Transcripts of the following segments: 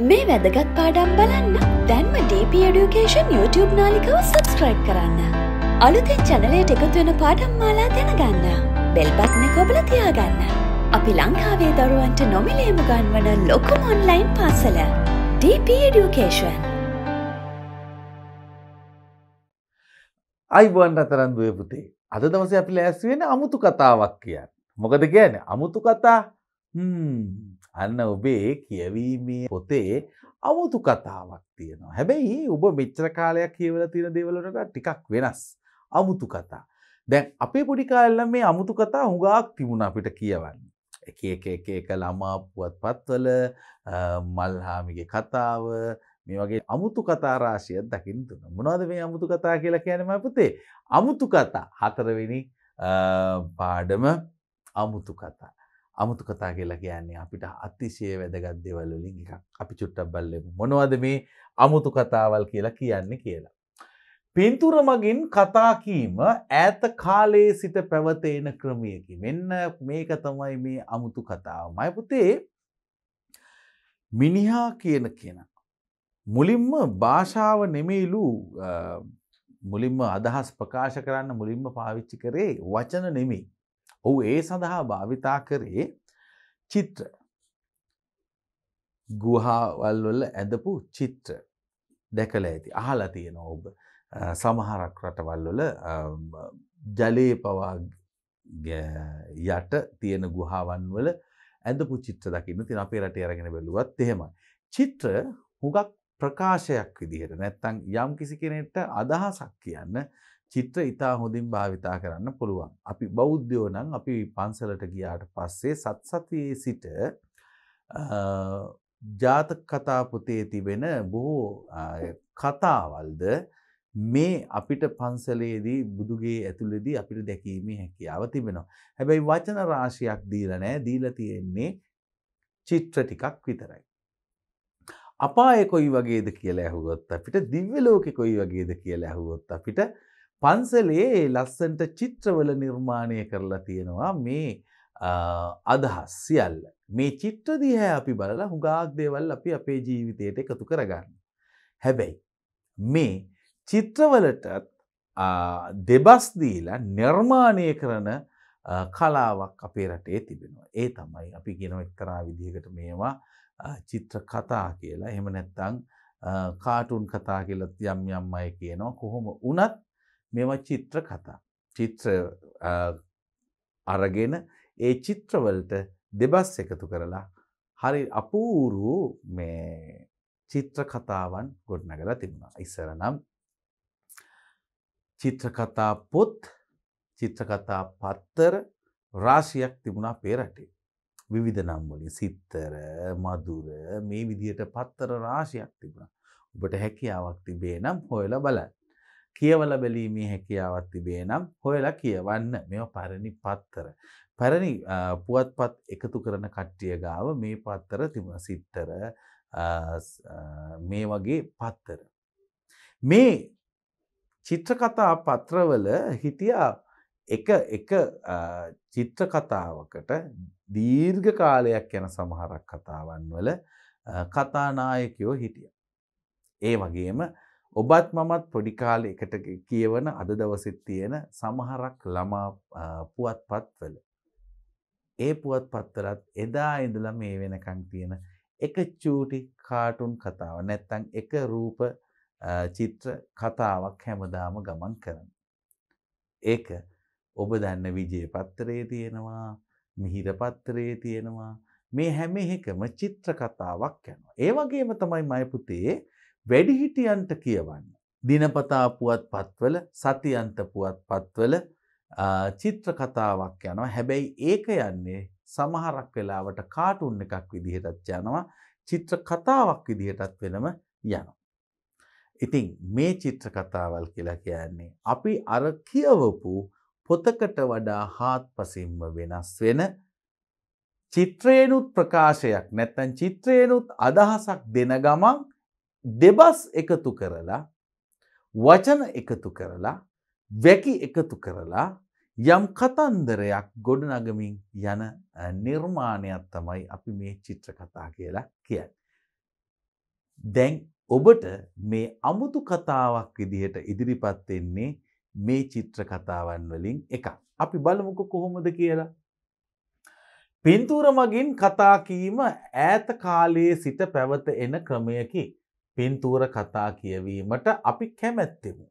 මේ වැදගත් පාඩම් බලන්න දැන්ම DP Education YouTube නාලිකව සබස්ක්‍රයිබ් කරන්න. අලුතෙන් චැනලයට එකතු වෙන පාඩම් මාලා දැනගන්න. බෙල්බත්න කොබල තියාගන්න. අපි ලංකාවේ දරුවන්ට නොමිලේම ගන්වන ලොකුම ඔන්ලයින් පාසල DP Education. අයිබුවන්ට අතරන්දුවේ පුතේ අද දවස අපි ලෑස්වෙන අමුතු කතාවක් කියන්න. මොකද කියන අමුතු කතා අන්න ඔබේ කියවීමේ පොතේ අමුතු කතාවක් තියෙනවා. හැබැයි ඔබ මෙච්චර කාලයක් කියවලා තියෙන දේවල් වලට ටිකක් වෙනස්. අමුතු කතා. දැන් අපේ පොඩි කාලේ නම් මේ අමුතු කතා හුඟක් තිබුණා අපිට කියවන්න. එක එක එක එක ළමා පුවත්පත්වල මල්හාමිගේ කතාව මේ වගේ අමුතු කතා රාශියක් දකින්න තුන. මොනවද මේ අමුතු කතා කියලා කියන්නේ මම පුතේ? අමුතු කතා හතරවෙනි පාඩම අමුතු කතා. අමුතු කතා කියලා කියන්නේ අපිට අතිශය වැදගත් දේවල් වලින් එකක් අපි චුට්ටක් බලමු මොනවද මේ අමුතු කතාවල් කියලා කියන්නේ කියලා පින්තුර මගින් කතා කීම ඈත කාලයේ සිට පැවතෙන ක්‍රමයකි. මෙන්න මේක තමයි මේ අමුතු කතාව. මයි පුතේ මිනිහා කියන කෙනා මුලින්ම භාෂාව නෙමෙයිලු මුලින්ම අදහස් ප්‍රකාශ කරන්න මුලින්ම පාවිච්චි කරේ වචන නෙමෙයි. ඔහු ඒ සඳහා භාවිතා කරේ චිත්‍ර ගුහාවල්වල ඇඳපු චිත්‍ර දැකල ඇති අහලා තියෙන ඔබ සමහරක් රටවල්වල ජලයේ පවා යට තියෙන ගුහාවන් වල ඇඳපු චිත්‍ර දකින්න තින අපේ රට අරගෙන බැලුවත් එහෙමයි චිත්‍ර හුඟක් ප්‍රකාශයක් විදිහට නැත්තං යම් කිසි කෙනෙට අදහසක් කියන්න චිත්‍ර ඉතා හොඳින් භාවිතා කරන්න පුළුවන්. අපි බෞද්ධයෝ නම් අපි පන්සලට ගියාට පස්සේ සත්සතියේ සිට ජාතක කතා පොතේ තිබෙන බොහෝ කතාවල්ද මේ අපිට පන්සලේදී බුදුගේ ඇතුළේදී අපිට දැකීමේ හැකියාව තිබෙනවා. හැබැයි වචන රාශියක් දීලා නැහැ. දීලා තියෙන්නේ චිත්‍ර ටිකක් විතරයි. අපාය කොයි වගේද කියලා ඇහුවොත් අපිට දිව්‍ය ලෝකේ කොයි වගේද කියලා ඇහුවොත් අපිට පන්සලේ ලස්සන්ට චිත්‍රවල නිර්මාණය කරලා තියෙනවා මේ අදහස් සියල්ල. මේ චිත්‍ර දිහැ අපි බලලා හුඟාක් දේවල් අපි අපේ ජීවිතයට එකතු කරගන්න. හැබැයි මේ චිත්‍රවලටත් දෙබස් දීලා නිර්මාණය කරන කලාවක් අපේ රටේ තිබෙනවා. ඒ තමයි අපි ගෙන එක්තරා විදිහකට මේවා චිත්‍ර කතා කියලා එහෙම නැත්තං කාටුන් කතා කියලත් යම් යම් අය කියනවා කොහොම වනත් මේවා චිත්‍ර කතා. චිත්‍ර අරගෙන ඒ චිත්‍රවලට දෙබස් එකතු කරලා හරි අපූරු මේ චිත්‍ර කතාවන් ගොඩනගලා තිබුණා. ඉස්සර නම් චිත්‍රකතා පොත් චිත්‍රකතා පත්තර රාශියක් තිබුණා පේරටේ. විවිධ නම්වලින් සිත්තර මදුර මේ විදියට පත්තර රාශියක් තිබුණා. ඔබට හැකියාවක් තිබේ නම් හොයල බලයි. කියවල බැලීමේ හැකියාවත් තිබේ නම් හොයලා කියවන්න මෙ පරණි පත්තර. පැරණි පුවත්පත් එකතු කරන කට්ටිය ගාව මේ පත්තර තිබුණ සිත්තර මේ වගේ පත්තර. මේ චිත්‍රකතා පත්‍රවල හිටියා එක එක චිත්‍රකතාවකට දීර්ඝ කාලයක් යන සමහරක් කතාවන් වල කතානායකයෝ හිටිය. ඒ වගේම ඔබත් මමත් පොඩි කාලේ එකට කියවන අද දවසෙත් තියෙන සමහරක් ළමා පුවත්පත්වල ඒ පුවත්පත්වලත් එදා ඉඳලා මේ වෙනකන් තියෙන එක චූටි කාටුන් කතාව නැත්තම් එක රූප චිත්‍ර කතාවක් හැමදාම ගමන් කරන. ඒක ඔබ දන්න විජය පත්තරයේ තියෙනවා මිහිර පත්තරයේ තියෙනවා මේ හැම එකම චිත්‍ර කතාවක් යනවා. ඒ වගේම තමයි මය පුතේ වැඩිහිටියන්ට කියවන්න. දිනපතා පුවත් පත්වල සතියන්ත පුවත් පත්වල චිත්‍රකතාවක් යනවා හැබැයි ඒක යන්නේ සමහරක් වෙලාවට කාටුන් එකක් විදිහටත් යනවා චිත්‍ර කතාවක් විදිහටත් වෙනම යනවා. ඉතින් මේ චිත්‍ර කතාවල් කියලා කියන්නේ අපි අර කියවපු පොතකට වඩා හාත්පසින්ම වෙනස් වෙන චිත්‍රේනුත් ප්‍රකාශයක් නැත්තම් චිත්‍රේනුත් අදහසක් දෙන ගමන් දෙබස් එකතු කරලා වචන එකතු කරලා වැකි එකතු කරලා යම් කතන්දරයක් ගොඩනගමින් යන නිර්මාණයක් තමයි අපි මේ චිත්‍ර කතා කියලා කියන්න. දැන් ඔබට මේ අමුතු කතාවක් විදිහට ඉදිරිපත් වෙන්නේ මේ චිත්‍ර කතාවන් වලින් එකක්. අපි බලමුකෝ කොහොමද කියලා. පින්තූර මගින් කතා කීම ඈත කාලයේ සිට පැවත එන ක්‍රමයකි. පින්තූර කතා කියවීමට අපි කැමැත්තෙමු.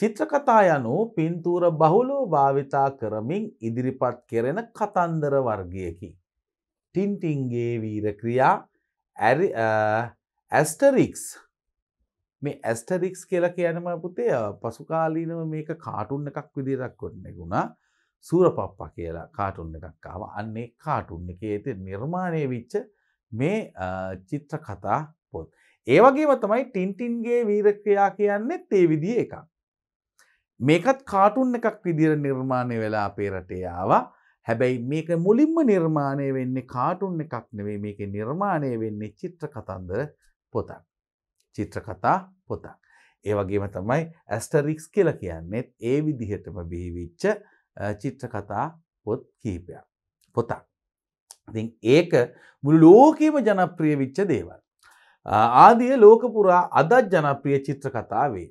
චිත්‍රකතා යනු පින්තූර බහුලෝ භාවිතා කරමින් ඉදිරිපත් කෙරෙන කතන්දර වර්ගයකි. ටින්ටින්ගේ වීරක්‍රියා ඇස්ටරික්ස් මේ ඇස්ටරික්ස් කියල කියනම පුතේ පසුකාලීනව මේක කාටුන් එකක් විදිරක් කොටනෙ ගුණා සූරපප්පා කියලා කාටුන් එකක්කාව අන්නේ කාටුන් එක ඇති නිර්මාණය විච්ච මේ චිත්‍රකතා පොත්. ඒවගේම තමයි ටින්ටින්ගේ වීරක්‍රයා කියන්නේ තේ විදිිය එකක්. මේකත් කාටුන් එකක් විදිර නිර්මාණය වෙලා අපේ රටයාවා හැබැයි මේක මුලින්ම නිර්මාණය වෙන්නේ කාටුන් එකක් නෙවේ මේක නිර්මාණය වෙන්නේ චිත්‍ර කතන්දර පොතක්. චිත්‍රකතා පොතක්. ඒවගේම තමයි ඇස්ටරික්ස් කියල කියන්නෙත් ඒ විදිහටම බිහිවිච්ච චිත්‍රකතා පොත් කීපයක් පොතක්. ති ඒක මුළු ලෝකීම ජනප්‍රිය විච්ච දේවල්. ආදිය ලෝකපුරා අදත් ජනප්‍රිය චිත්‍රකතා වේ.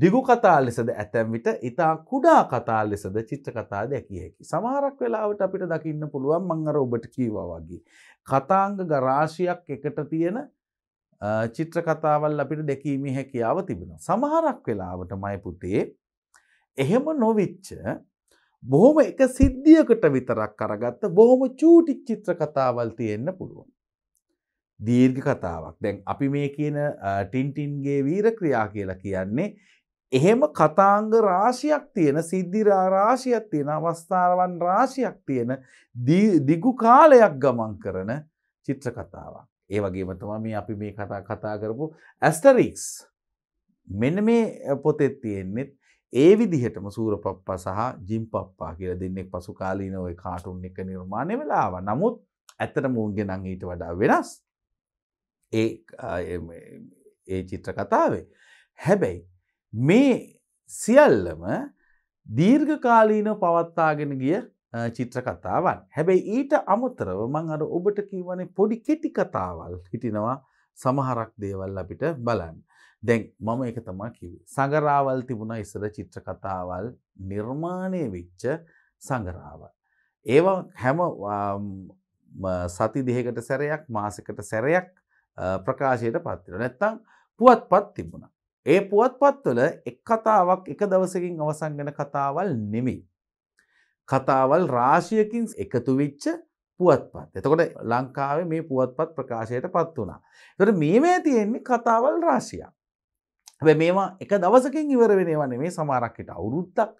දිගු කතා ලෙසද ඇතැම් විට ඉතා කුඩා කතා ලෙසද චිත්‍රකතා දැකිය හැකි. සමහරක් වෙලාවට අපිට දකින්න පුළුවන් මංගර ඔබට කීවා වගේ. කතාංග ගරාශයක් එකට තියෙන චිත්‍රකතාවල් අපිට දැකීමේ හැකියාව තිබෙන. සමහරක් වෙලාවට මයි පුතේ එහෙම නොවිච්ච බොහොම එක සිද්ධියකට විතරක් කරගත්ත බොහොම චූටි චිත්‍රකතාවල් තියෙන්න්න පුළුවන්. දීර්ඝ කතාවක් දැන් අපි මේ කියන ටින්ටින්ගේ වීර ක්‍රියා කියලා කියන්නේ එහෙම කතාංග රාශියක් තියෙන සිද්ධිරා රාශියක් තියෙන අවස්ථාවන් රාශියක් තියෙන දිගු කාලයක් ගමන් කරන චිත්‍ර කතාවක්. ඒ වගේම තමයි මේ අපි මේ කතා කතා කරපු ඇස්ටරික්ස්. මෙන්න මේ පොතෙත් තියෙන්නෙත් ඒ විදිහටම සූරපප්පා සහ ජිම්පප්පා කියලා දෙන්නෙක් පසු කාලීන ওই කාටුන් එක නිර්මාණය වෙලා ආවා. නමුත් ඇත්තටම උන්ගේ නම් ඊට වඩා වෙනස්. ඒ චිත්‍ර කතාවේ. හැබැයි මේ සියල්ලම දීර්ඝකාලීන පවත්තාගෙන ගිය චිත්‍ර කතාවන්. හැබැයි ඊට අමතරව මං අර ඔබට කිවනේ පොඩි කෙටි කතාවල් හිටිනවා සමහරක් දේවල් අපිට බලන්න. දැන් මම එක තමා කිවේ. සඟරාවල් තිබුණ ඉස්සර චිත්‍ර කතාවල් නිර්මාණය විච්ච සඟරාවල්. ඒවා හැම සති දෙහකට සැරයක් මාසකට සැරයක් ප්‍රකාශයට පත්තිර නැත්තං පුවත්පත් තිබුණා. ඒ පුවත්පත්වල එක් කතාවක් එක දවසකින් අවසන් වෙන කතාවල් නෙමෙයි. කතාවල් රාශියකින් එකතු වෙච්ච පුවත්පත්. එතකොට ලංකාවේ මේ පුවත්පත් ප්‍රකාශයට පත් වුණා. එතකොට මේවේ තියෙන්නේ කතාවල් රාශියක්. හැබැයි මේවා එක දවසකින් ඉවර වෙනවා නෙමෙයි සමහරක් හිට අවුරුද්දක්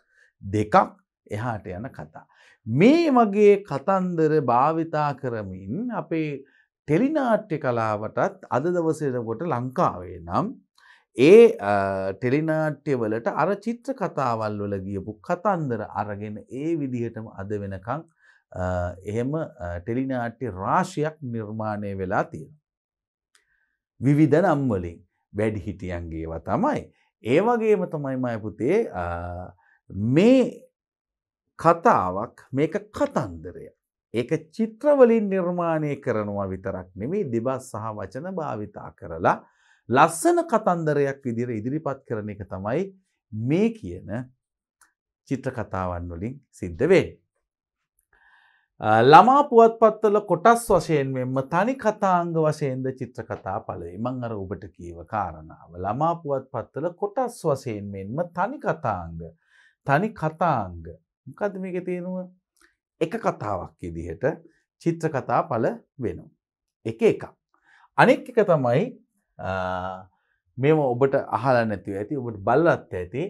දෙකක් එහාට යන කතා. මේ වගේ කතන්දර භාවිතා කරමින් අපේ ටෙලිනාට්‍ය කලාවටත් අද දවසෙනකොට ලංකාවේ නම් ඒ ටෙලිනාට්‍යවලට අර චිත්‍ර කතාවල් වල ගියපු කතන්දර අරගෙන ඒ විදිහටම අද වෙනකං එහෙම ටෙලිනාට්‍ය රාශියක් නිර්මාණය වෙලා තියෙන. විවිධ නම්වලින් වැඩිහිටියන්ගේව තමයි. ඒ වගේම තමයි මයපුතේ මේ කතාවක් මේක කතන්දරය ඒක චිත්‍රවලින් නිර්මාණය කරනවා විතරක් නෙමේ දෙබස් සහ වචන භාවිතා කරලා ලස්සන කතන්දරයක් විදිර ඉදිරිපත් කරන එක තමයි මේ කියන චිත්‍රකතාවන් වලින් සිද්ධ වේ. ළමා පුවත්පත්වල කොටස් වශයෙන් මෙම තනි කතාංග වශයෙන්ද චිත්‍රකතා පලේ මං අර ඔබට කියව කාරණාව. ළමා පුවත්පත්වල කොටස් වශයෙන් මෙන්ම තනි කතාංග තනි කතාංග මොකද මේක තියෙනවා එක කතාවක් ඉදිහට චිත්‍ර කතා පල වෙනු. එක එක. අනෙක් එක තමයි මෙම ඔබට අහලා නැතිව ඇති ඔබට බල්ලත් ඇති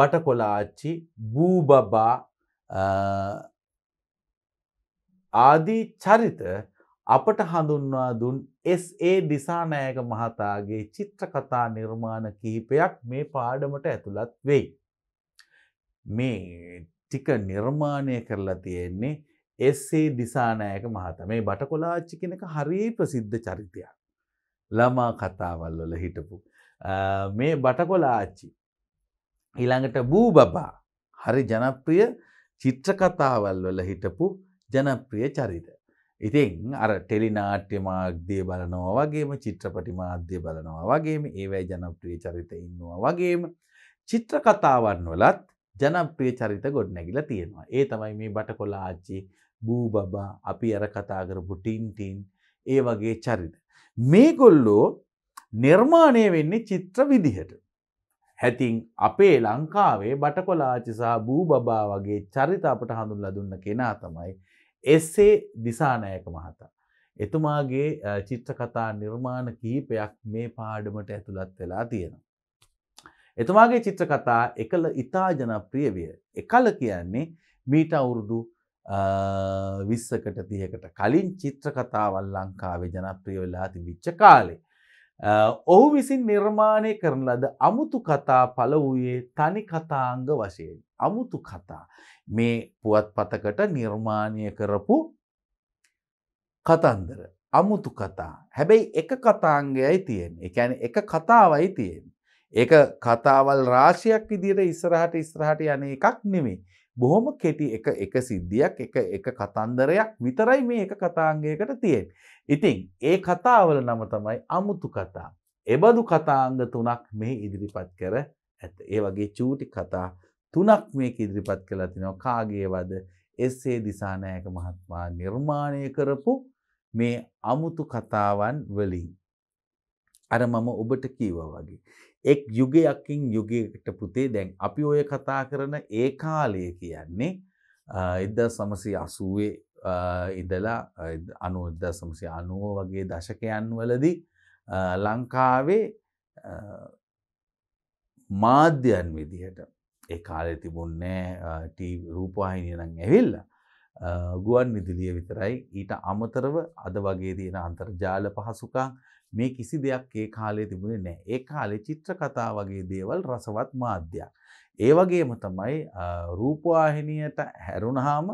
බටකොලාච්චි බූබබා ආදී චරිත අපට හඳුන්වා දුන් SA දිසානෑක මහතාගේ චිත්‍රකතා නිර්මාණ කිහිපයක් මේ පාඩමට ඇතුළත් වෙයි. මේ ටික නිර්මාණය කරලා තියෙන්නේ එස්සේ දිසානෑක මහත මේ බටකොලාච්චි කෙනක හරි ප්‍රසිද්ධ චරිතයක් ළමා කතාවල්වල හිටපු. මේ බටකොලාච්චි. ඊළඟට බූ බබා හරි ජනප්‍රිය චිත්‍රකතාවල්වල හිටපු ජනප්‍රිය චරිත. ඉතින් අර ටෙලිනාට්‍ය මාධ්‍යය බලනවා වගේම චිත්‍රපටි මාධ්‍ය බලනවා වගේම ඒවැයි ජනප්‍රිය චරිත ඉන්නවා වගේම චිත්‍රකතාවන් වලත් ජනප්‍රිය චරිත ගොඩනැගිලා තියෙනවා. ඒ තමයි මේ බටකොල ආච්චි, බූ බබා, අපි අර කතා කරපු ටින්ටින් ඒ වගේ චරිත. මේගොල්ලෝ නිර්මාණය වෙන්නේ චිත්‍ර විදිහට. හැතින් අපේ ලංකාවේ බටකොලාචි සහ බූ බබා වගේ චරිත අපට හඳුන්ලා දුන්න කෙනා තමයි එස්සේ දිසානායක මහතා. එතුමාගේ චිත්‍රකතා නිර්මාණ කීපයක් මේ පාඩමට ඇතුළත් වෙලා තියෙනවා. එතුමාගේ චිත්‍රකතා එකල ඉතා ජනප්‍රිය විය. එකල කියන්නේ මීට අවුරුදු විස්සකට තියකට කලින් චිත්‍රකතාවල් ලංකාවේ ජනප්‍රිය වෙලා තිබිච්ච කාලේ. ඔහු විසින් නිර්මාණය කරන ලද අමුතු කතා පල වූයේ තනි කතාංග වශයෙන්. අමුතු කතා මේ පුවත්පතකට නිර්මාණය කරපු කතන්දර. අමුතු කතා හැබැයි එක කතාංගයයි තියෙන් එකැන එක කතාවයි තියෙන්. ඒක කතාවල් රාශියක් විදියට ඉස්සරහට ඉස්ත්‍රහට යන එකක් නෙමේ. බොහොම කෙටි එක එක සිද්ධියක් එක එක කතන්දරයක් විතරයි මේ එක කතාංගයකට තියෙන්. ඉතිං ඒ කතාවල නම තමයි අමුතු කතා. එබඳු කතාංග තුනක් මෙහි ඉදිරිපත් කර ඇත. ඒ වගේ චූටි කතා තුනක් මේ ඉදිරිපත් කළ තිනව කාගේවද එස්සේ දිසානෑක මහත්මා නිර්මාණය කරපු මේ අමුතු කතාවන් වලින්. අර මම ඔබට කීව වගේ. එක් යුගයක්කින් යුගයකට පුතේ දැන් අපි ඔය කතා කරන ඒ කාලය කියන්නේ එද සමසය අසුවේ ඉදලා අනුද්ද සමසය අනුව වගේ දශකයන් වලදී ලංකාවේ මාධ්‍යයන් විදිහට ඒ කාලෙ තිබුන්නේ රූපවාහිනිය නම් ඇවිල්ල ගුවන් විදුලිය විතරයි ඊට අමතරව අද වගේ තියෙන අන්තර්ජාල පහසුකං මේ කිසි දෙයක් ඒ කාලේ තිබුණේ නැහැ. ඒ කාලේ චිත්‍ර කතා වගේ දේවල් රසවත් මාධ්‍යයක්. ඒ වගේම තමයි රූපවාහිනියට හැරුණාම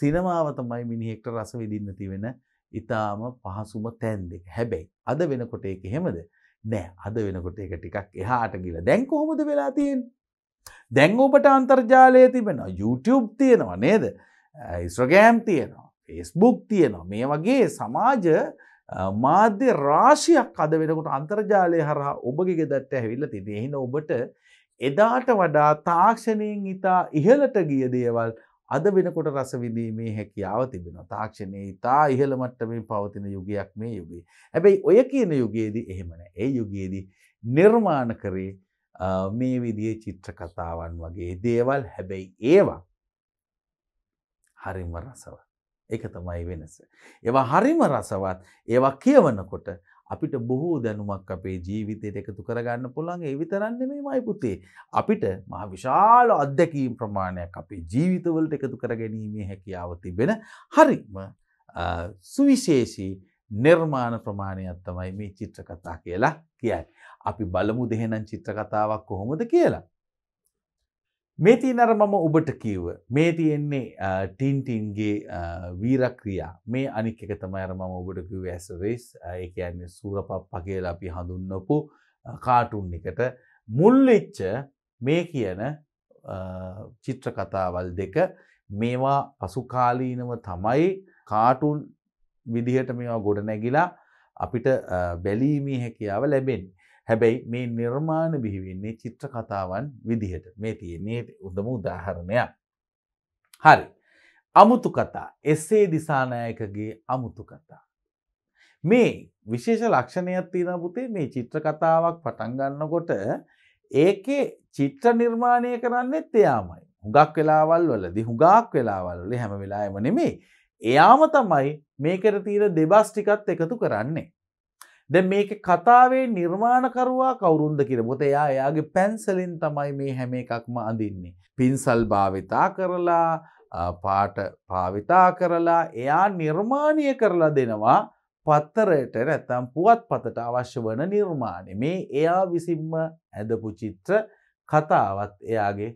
සිනමාව තමයි මිනිහෙක්ට රස විඳින්න තිබෙන ඊටාම පහසුම තැන් දෙක. හැබැයි අද වෙනකොට ඒක එහෙමද? නෑ අද වෙනකොට ඒක ටිකක් එහාට ගිහලා දැන් කොහොමද වෙලා තියෙන්නේ දැන් ඔබට අන්තර්ජාලය තිබෙනවා YouTube තියෙනවා නේද Instagram තියෙනවා Facebook තියෙනවා මේ වගේ සමාජ මාධ්‍ය රාශියක් අද වෙනකොට අන්තර්ජාලය හරහා ඔබගේ ගෙදරට ඇවිල්ල තිති එහෙන ඔබට එදාට වඩා තාක්ෂණයෙන් ඉතා ඉහළට ගිය දේවල් අද වෙනකොට රසවිදීමේ හැකියාව තිබෙන තාක්ෂණය ඉතා ඉහළ මට්ටමින් පවතින යුගයක් මේ යුගයේ. හැබැයි ඔය කියන යුගයේදී එහෙමන ඒ යුගයේදී නිර්මාණ කරේ මේ විදිේ චිත්‍රකතාවන් වගේ දේවල් හැබැයි ඒවා හරිම රසවත්. එක තමයි වෙනස. ඒවා හරිම රසවත් ඒවා කියවනකොට අපිට බොහෝ දැනුමක් අපේ ජීවිතයට එකතු කරගන්න පුළන් ඒ විතරන්නේ මේ මයිපුතේ. අපිට මහ විශාල අත්දැකීම් ප්‍රමාණයක් අපේ ජීවිතවලට එකතු කර ගැනීමේ හැකියාව තිබෙන හරිම සුවිශේෂී නිර්මාණ ප්‍රමාණයක් තමයි මේ චිත්‍රකතා කියලා කියයි. අපි බලමු දෙහෙනම් චිත්‍රකතාවක් කොහොමද කියලා. මේ තියනර මම ඔබට කීව මේ තියෙන්නේ ටින්ටින්ගේ වීරක්‍රියා මේ අනික් එක තමයි අර මම ඔබට කිව්ව ඇසරේස් ඒ කියන්නේ සූරපප්පා කියලා අපි හඳුන්වපු කාටුන් එකට මුල් වෙච්ච මේ කියන චිත්‍ර කතාවල් දෙක මේවා පසුකාලීනව තමයි කාටුන් විදිහට මේවා ගොඩ නැගිලා අපිට බැලීමේ හැකියාව ලැබෙන්නේ හැබැයි මේ නිර්මාණ බිහිවෙන්නේ චිත්‍ර කතාවන් විදිහට මේ තියන්නේ උදම උදාහරණයක්. හරි. අමුතු කතා එස්සේ දිසානායකගේ අමුතු කතා. මේ විශේෂ ලක්ෂණයක් තියෙන පුතේ මේ චිත්‍ර කතාවක් පටන් ගන්නකොට ඒකේ චිත්‍ර නිර්මාණය කරන්නෙත් එයාමයි. හුඟක් වෙලාවල් වලදී හුඟක් වෙලාවල් වල හැම වෙලාවෙම නෙමෙයි. එයාම තමයි මේකට තියෙන දෙබස් ටිකත් එකතු කරන්නේ. දැ මේක කතාවේ නිර්මාණකරවා කවුරුන්ද කියර බොත එයා එයාගේ පැන්සලින් තමයි මේ හැම එකක්ම අඳින්නේ. පින්සල් භාවිතා කරලා පාට පාවිතා කරලා එයා නිර්මාණය කරලා දෙනවා පත්තරයට නැත්තම් පුවත් පතට අවශ්‍ය වන නිර්මාණය මේ එයා විසින්ම ඇදපු චිත්‍ර කතාවත් එයාගේ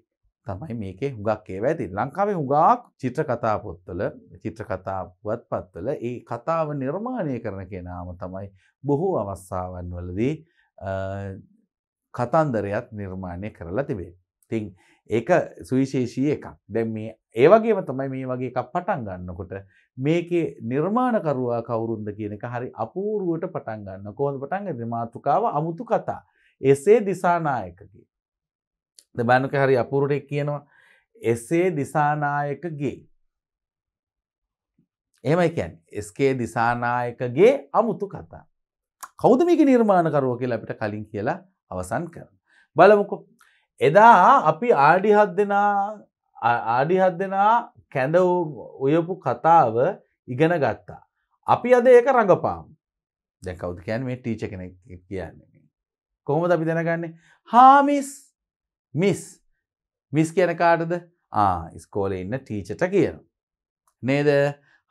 තමයි මේකේ හුඟක් ඒව ඇති ලංකාවේ හුඟක් චිත්‍ර කතා පොත්වල චිත්‍ර කතා පුවත්පත්වල ඒ කතාව නිර්මාණය කරන කෙනාම තමයි බොහෝ අවස්ථාවන් වලදී කතන්දරයත් නිර්මාණය කරලා තිබේ. තින් ඒක සුවිශේෂී එකක් දැන් මේ ඒවගේම තමයි මේ වගේ එකක් පටන් ගන්නකොට මේකේ නිර්මාණකරුවා කවුරුන්ද කියන එක හරි අපූරුවට පටන් ගන්න කොහොඳ පටන්ගද මාතෘකාව අමුතු කතා එසේ දිසානායකගේ ද බානුක හරි අපූරුටෙක් කියනවා එසේ දිසානායකගේ එමයි කියන් ස්කේ දිසානායකගේ අමුතු කතා කෞද මේක නිර්මාණකරුව කියලා අපිට කලින් කියලා අවසන් කරන. බලමුකෝ එදා අපි ආඩිහත් දෙනා ආඩිහත් දෙනා කැඳ උයපු කතාව ඉගෙන ගත්තා. අපි අද ඒක රඟපාම් දැ කවද කියන් මේ ටීච කෙනෙක් කියන්නේ. කොහොමද අපි දැනගන්නේ හාමිස් මිස් මිස් කියන කාටද ස්කෝල ඉන්න ටීචට කියන. නේද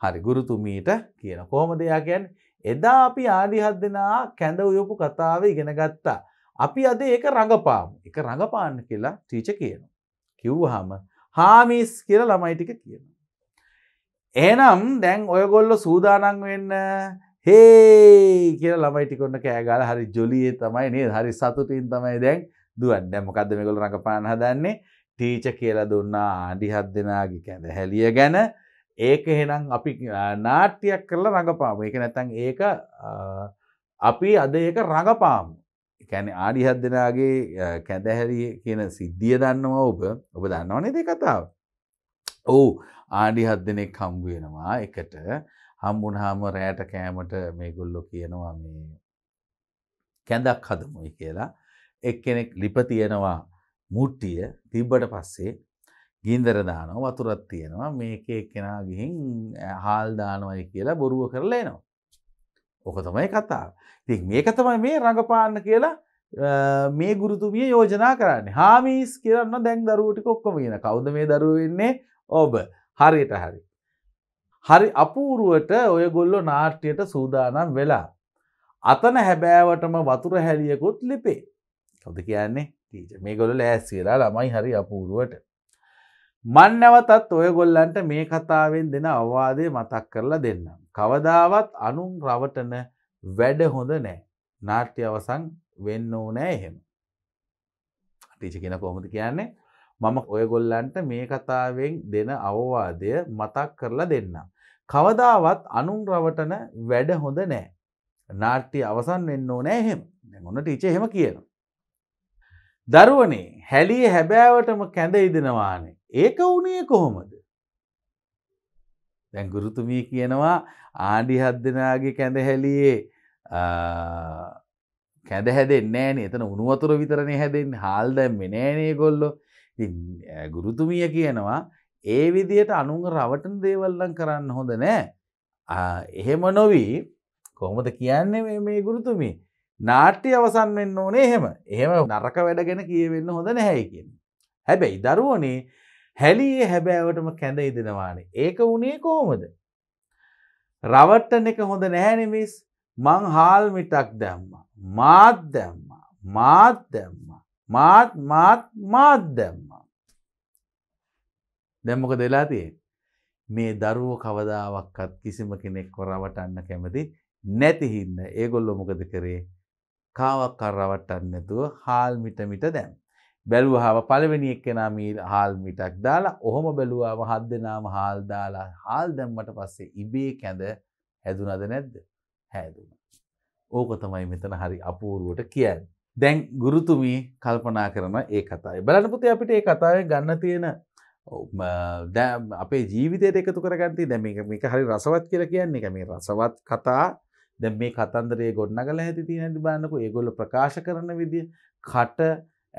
හරි ගුරුතුමීට කියන කොහොම දෙයක්ගැන් එදා අපි ආඩිහත් දෙනා කැඳ උයපු කතාව ඉගෙන ගත්තා. අපි අද ඒක රඟපාමු එක රඟපාන්න කියලා ටීච කියන. කිව්වහම හාමිස් කියල ළමයිටික කියන. එනම් දැන් ඔයගොල්ල සූදානන් වෙන්න හේ කියල ළමයිටිකොන්න කෑගල හරි ජොලියේ තමයි නේ හරි සතුටින් තමයි දැන් දුවන්ඩ මොකක්ද මේකොල රඟපාන හදන්නේ ටීච කියලා දුන්නා ආඩිහත් දෙනාගේ කැඳ හැලිය ගැන ඒක හෙනම් අපි නාට්‍යයක් කරලා රඟපාම එක නැතන් ඒක අපි අද ඒක රඟපාමු කැන ආඩිහත් දෙනාගේ කැඳහැරිය කියන සිද්ධිය දන්නවා ඔබ ඔබ දන්නවනේ දෙ කතාව. ඔවු ආඩිහත් දෙනෙක් හම්බුවෙනවා එකට හම්බුන්හාම රෑට කෑමට මේ ගොල්ලො කියනවා මේ කැඳක් හදමුයි කියලා එක්කෙනෙක් ලිප තියෙනවා මුට්ටිය තිබ්බට පස්සේ ගින්දර දානෝ වතුරත් තියෙනවා මේක එක්කෙනා ගිහින් හාල් දානවයි කියලා බොරුව කරලා එනවා. ඕක තමයි කතාව. ඉතින් මේක තමයි මේ රඟපාන්න කියලා මේ ගුරුතුමිය යෝජනා කරන්නේ. හාමිස් කියන්න දැන් දරුවෝ ටික ඔක්කොම කියන. කවුද මේ දරුවෝ ඉන්නේ? ඔබ. හරියට හරි. හරි අපූරුවට ඔයගොල්ලෝ නාට්‍යයට සූදානම් වෙලා. අතන හැබෑවටම වතුර හැලියකුත් ලිපේ. හොද කියන්නේ ටීච මේ ගොල ලෑස්වෙලා ළමයි හරි අපූරුවට මන් නැවතත් ඔය ගොල්ලන්ට මේ කතාවෙන් දෙන අවවාදය මතක් කරලා දෙන්න. කවදාවත් අනුන් රවටන වැඩ හොඳ නෑ නාට්‍ය අවසං වෙන්න ඕනෑ එහෙම. ටීච කියෙන කොහොමද කියන්නේ මම ඔය ගොල්ලන්ට මේ කතාවෙන් දෙන අවවාදය මතක් කරලා දෙන්න. කවදාවත් අනුන් රවටන වැඩ හොඳ නෑ නාට්‍ය අවසන් වෙන්න ඕනෑ එහෙම ඔන්න ටීච එහෙම කියනවා. දරුවනේ හැලිය හැබෑවටම කැඳ ඉදෙනවානේ. ඒක වුණේ කොහොමද. දැන් ගුරුතුමී කියනවා ආණ්ඩි හත් දෙනාගේ කැඳ හැලියේ කැද හැදෙන්නේ නෑනේ එතන උනුවතුර විතරණය හැදෙන් හාල් දැම්මෙ නෑනේ ගොල්ලො ගුරුතුමිය කියනවා ඒ විදියට අනුන් රවටන දේවල්ලන් කරන්න හොඳ නෑ එහෙම නොවී කොහොමද කියන්නේ මේ ගුරුතුමී නාට්‍ය අවසන් වෙන්න ඕනේ එහෙම එහෙම නරක වැඩගෙන කියවෙන්න හොඳ නැහැයිකින්. හැබැයි දරුවනේ හැලියේ හැබෑවටම කැඳ ඉදෙනවානේ ඒක වනේ කොහොමද. රවට්ටන එක හොඳ නැහැනෙමිස් මං හාල් මිටක් දැම්ම. මාත් දැම්ම මාත් දැම්ම මාත් මාත් මාත් දැම්ම. දැම්මක දෙලා තිය මේ දරුව කවදාවක්කත් කිසිම කෙනෙක් කොරවටන්න කැමති නැතිහින්න ඒගොල්ලො මොකද කරේ කාවක් කරවටන්න නැතුව හාල් මිට මිට දැම්. බැලුවහාව පළවෙනි එක්කෙනා මීල් හාල් මිටක් දාලා ඔහොම බැලුවාව හත් දෙනාම හාල් දාලා හාල් දැම්මට පස්සේ ඉබේ කැඳ හැදුනද නැද්ද හැදුන. ඕක තමයි මෙතන හරි අපූරුවට කියන්න. දැන් ගුරුතුමී කල්පනා කරන ඒ කතායි බලනපුතේ අපිට ඒ කතාවෙන් ගන්න තියෙන දැම් අපේ ජීවිතයට එකතු කරගන්ති දැම මේක හරි රසවත් කියල කියන්නේ එක මේ රසවත් කතා දැන් මේ කතන්දරය ගොඩනගලා ඇති තියෙන හැටි බලන්නකෝ. ඒගොල්ලෝ ප්‍රකාශ කරන විදිය කට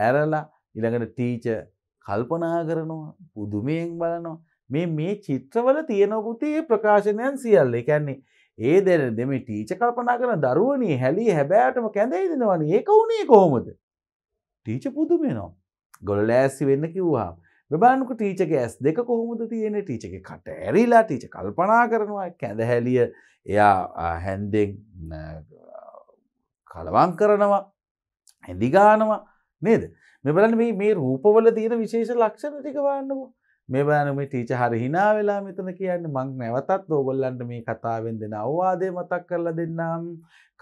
ඇරලා ඊළඟට ටීචර් කල්පනා කරනවා, පුදුමයෙන් බලනවා. මේ මේ චිත්‍රවල තියෙන පුතේ ප්‍රකාශනයන් සියල්ල. ඒ කියන්නේ ඒ දෙන දෙමේ ටීචර් කල්පනා කරන දරුවනේ හැලිය හැබෑටම කැඳේ දෙනවනේ. ඒක උනේ කොහොමද? ටීචර් පුදුම වෙනවා. ගොල්ලෝ ලෑස්ති වෙන්න කිව්වා. මෙබානක ටීචගේ ඇස් දෙක කොහොමද තියෙන ටීචගේ කට ඇරිලා ටීච කල්පනා කරනවා කැඳහැලිය එයා හැන්දෙන් කලවන් කරනවා හැඳිගානවා නේද මෙබලන මේ රූපවල තියෙන විශේෂ ලක්ෂණ ටිකවන්නවා මෙබෑනම ටීච හරි හිනා වෙලා මෙතන කියන්න මං නැවතත් ඕගොල්ලන්ට මේ කතාවෙන් දෙෙන අවවාදය මතක් කරල දෙන්නම්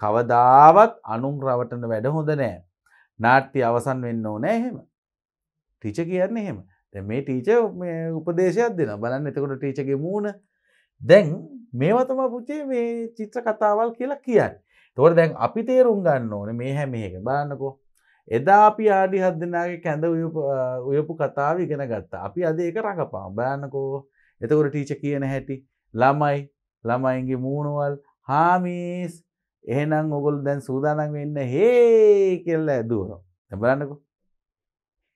කවදාවත් අනුම් රවටන වැඩ හොඳ නෑ නාට්‍ය අවසන් වෙන්න ඕනෑ එහෙම ටිච කියන්න එහෙම මේ ටීච උපදේශයක් දෙන බලන්න එතකොට ටීචගේ මූුණ දැන් මේවතම පුච්චේ මේ චිත්‍ර කතාවල් කියලා කියන්න තොට දැන් අපි තේරුම් ගන්න ඕන මේ හැම එක බලන්නකෝ එදා අපි ආඩි හත් දෙනාගේ කැඳ උයපු කතාව ඉගෙන ගත්තා අපි අද ඒක රඟපා බයන්නකෝ එතකොට ටීච කියන හැටි ළමයි ළමයින්ගේ මූුණුවල් හාමිස් එහෙනම් ඔගොල් දැන් සූදානන් වෙන්න හේ කෙල්ල ඇදුවන තැබලන්නකෝ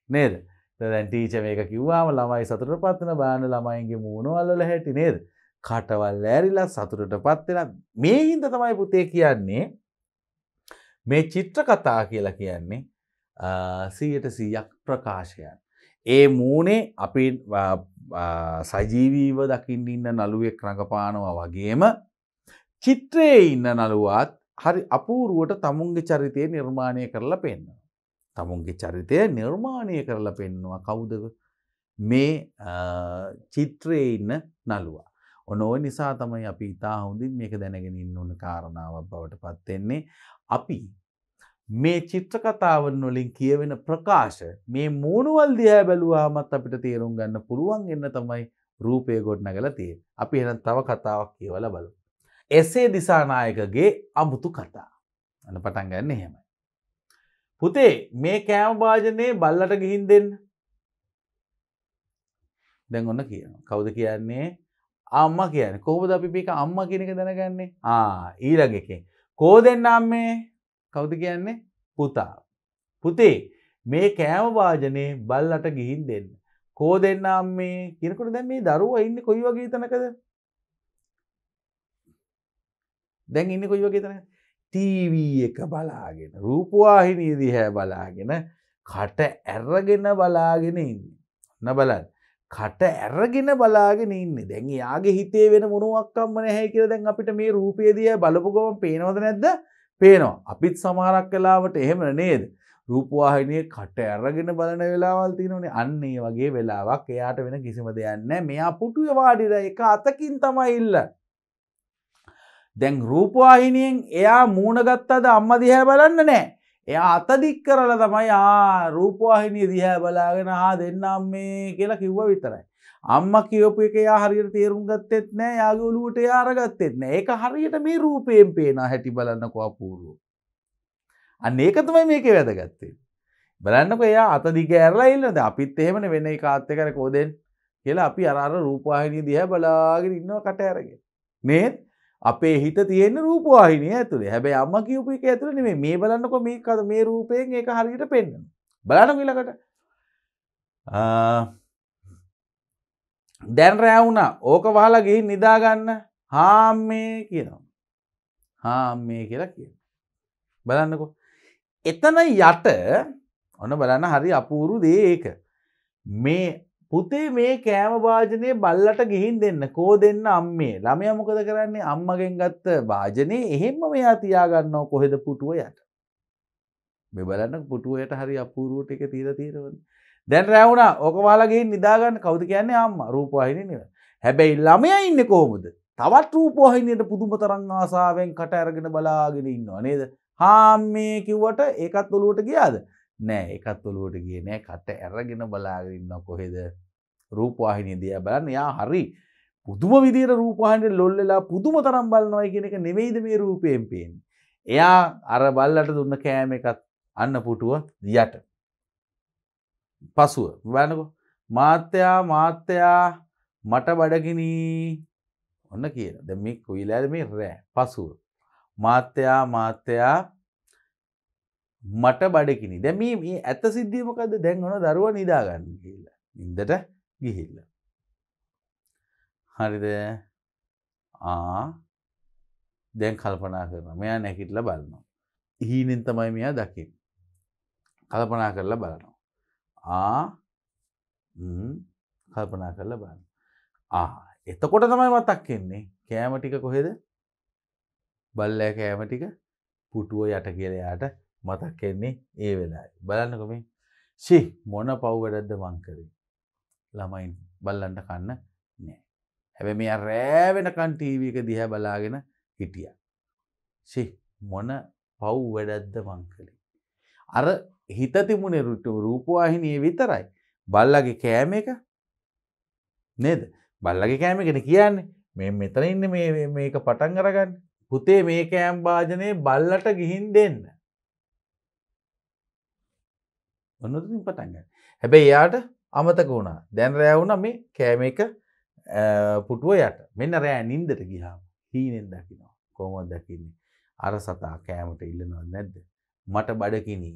නේද දැන් ටීච මේක කිව්වාම ළමයි සතුට පත්වන බාන ළමයින්ගේ මූුණවල්ල හැටි නේද කටවල් ඇරිලා සතුටට පත්වෙන මේ හින්ද තමයි පුතේ කියන්නේ මේ චිත්‍ර කතා කියලා කියන්නේ සීයට සීයක් ප්‍රකාශයන්. ඒ මූනේ අපි සජීවීව දකිින් ඉන්න නළුවෙක් රඟපානවා වගේම චිත්‍රයේ ඉන්න නළුවත් හරි අපූරුවට තමුන්ගේ චරිතය නිර්මාණය කරලා පෙන්න්න. තමුන්ගේ චරිතය නිර්මාණය කරලා පෙන්නවා කවුද මේ චිත්‍රයේ ඉන්න නළුවා. ඔනෝ නිසා තමයි අපි ඉතා හොඳින් මේක දැනගෙන ඉන්න ඕන කාරණාවක් බවට පත් වෙන්නේ. අපි මේ චිත්‍රකතාවන් වලින් කියවෙන ප්‍රකාශ මේ මූණුවල් දිහා බැලුවාමත් අපිට තේරුම් ගන්න පුළුවන් එන්න තමයි රූපය ගොඩනගලා තියෙන්නේ. අපි එහෙනම් තව කතාවක් කියවලා බලමු. එසේ දිසානායකගේ අමුතු කතා. අන්න පටන් ගන්න එහෙමයි. පුතේ මේ කෑම භාජනය බල්ලට ගිහින් දෙන්න දැන් ඔන්න කියන කවුද කියන්නේ අම්ම කියන කොහොමද අපි මේක අම්ම කෙනෙක දැනගන්නේ ආ ඊළඟ එකෙන් කෝ දෙන්න අම්මේ කවුද කියන්නේ පුතා පුතේ මේ කෑම භාජනය බල්ලට ගිහින් දෙන්න කෝ දෙන්න අම්මේ කියනකොට දැන් මේ දරුවා ඉන්නේ කොයි වගේ තැනකද දැන් ඉන්නේ කොයි වගේ තැනකද ටීවී එක බලාගෙන රූපවාහිනී දිහැ බලාගෙන කට ඇරගෙන බලාගෙන ඉන්න න්න බලන්න කට ඇරගෙන බලාගෙන ඉන්න දැන් යාගේ හිතේ වෙන මොනුවක්කම්ම නැහැ කියර දැන් අපිට මේ රූපයේදිය බලපුගම පේනවද නැද්ද පේනවා අපිත් සමහරක් කලාවට එහෙම නේද රූපවාහිනය කට ඇරගෙන බලන වෙලාවල් තියනනේ අන්නේ වගේ වෙලාවක් එයාට වෙන කිසිම දෙයන්න මෙයා පුටුව වාඩිර එක අතකින් තමයි ඉල්ලන්න දැන් රූපවාහිනියෙන් එයා මූුණගත්තද අම්ම දිහැ බලන්න නෑ. එයා අතදික් කරල තමයි ආ රූපවාහිනිය දිහැ බලාගෙන හා දෙන්නම් මේ කියලා කිව්ව විතරයි. අම්ම කියවපු එක යා හරියට තේරුම් ගත්තෙත් නෑ යාගේ ඔලුවට යාරගත්තෙත් නෑ ඒක හරියට මේ රූපයෙන් පේන හැටි බලන්නකවා පූරුව. අන්න ඒක තමයි මේක වැදගත්තේ. බලන්නක එයා අත දිගෑරලා ඉල්ලද අපිත් එහෙමන වෙන කාත්ත කර කෝදෙන් කියලා අපි අරාර රූපවාහිනී දිහ බලාගෙන ඉන්නවා කට ඇරගෙන. නේත් අපේ හිත තියෙන රූපවාහිනය ඇතුළේ හැබැයි අම්ම කියූප එක ඇතුළ නෙමේ මේ බලන්නකො මේ කද මේ රූපයෙන් ඒක හරියට පෙන්න්න බලන්න ඉලකට දැන් රැවුණා ඕක වහලා ගිහි නිදාගන්න හාම්මේ කියනවා හාම්මේ කියලා කිය බලන්නකො එතන යට ඔන බලන්න හරි අපූරු දේ ඒක මේ පුතේ මේ කෑම භාජනය බල්ලට ගිහින් දෙන්න කෝ දෙන්න අම්මේ ළමය මොකද කරන්නේ අම්මගෙන් ගත්ත භාජනය එහෙම මෙයා තියාගන්නව කොහෙද පුටුව යට මෙබලන්න පුටුවයට හරි අපූරුවට එක තීර තීරවන දැන් රැවුණා ඕකවාලගෙන් නිදාගන්න කවුද කියන්නේ අම්ම රූපවාහිනි නිව හැබැයි ළමය ඉන්න කොහොමද තවත් රූපවාහිනියට පුදුම තරම් ආසාවෙන් කට අරගෙන බලාගෙන ඉන්නවා නේද හාම් මේ කිව්වට ඒකත් ඔලුවට ගියාද නෑ එකත් ඔලුවට ගිය නෑ කට ඇරගෙන බලාගන්න කොහෙද රූපවාහිනය දය බලන්න යා හරි පුදුම විදිර රූපවාහිනයට ලොල්ලලා පුදුම තරම් බලනවයි කියෙන එක නෙවෙයිද මේ රූපයෙන් පේෙන්. එයා අර බල්ලට දුන්න කෑම එකත් අන්න පුටුව දියට. පසුව වැනකො මාත්‍යයා මාත්‍යයා මට බඩගිනී ඔන්න කියන දෙමෙක් විලාද මේ රෑ පසුව. මාත්‍යයා මාත්‍යයා මට බඩකිනි දැම මේ ඇත සිද්ධියමකද දැන්වන දරුව නිදාගන්න කියලා ඉදට ගිහිල්ල. හරිද දැන් කල්පනා කරන මෙයා නැකිටල බලනවා. හීනෙන් තමයි මෙයා දකිින්. කල්පනා කරලා බලනවා. ආ කල්පනා කරලා බලන්න. එතකොට තමයි මතක් කෙන්නේ කෑමටික කොහෙද බල්ලෑ කෑමටික පුටුව යට කියලයාට මතක් එන්නේ ඒ වෙලාවයි. බලන්නකො මේ ෂි මොන පව් වැඩක්ද මං කරේ. ළමයින් බල්ලන්ට කන්න නෑ. හැබැයි මෙයා රෑ වෙනකන් ටීවී එක දිහා බලාගෙන හිටියා. ෂි මොන පව් වැඩක්ද මං කළේ. අර හිත තිබුණේ රූපවාහිනියේ විතරයි. බල්ලගේ කෑම එක නේද? බල්ලගේ කෑම එකනේ කියන්නේ. මේ මෙතන ඉන්න මේ මේක පටන් අරගන්න. පුතේ මේ කෑම් භාජනය බල්ලට ගිහින් දෙන්න. ඔන්නතින් පටන්ග හැබැයි එයාට අමතක වුණා දැන් රෑවුන මේ කෑම එක පුටුව යට මෙන්න රෑ නින්දට ගිහාම හීනෙන් දකිනවා කොමොත් දකින්නේ අර සතා කෑමට ඉල්ලනවා නැද්ද මට බඩකිනී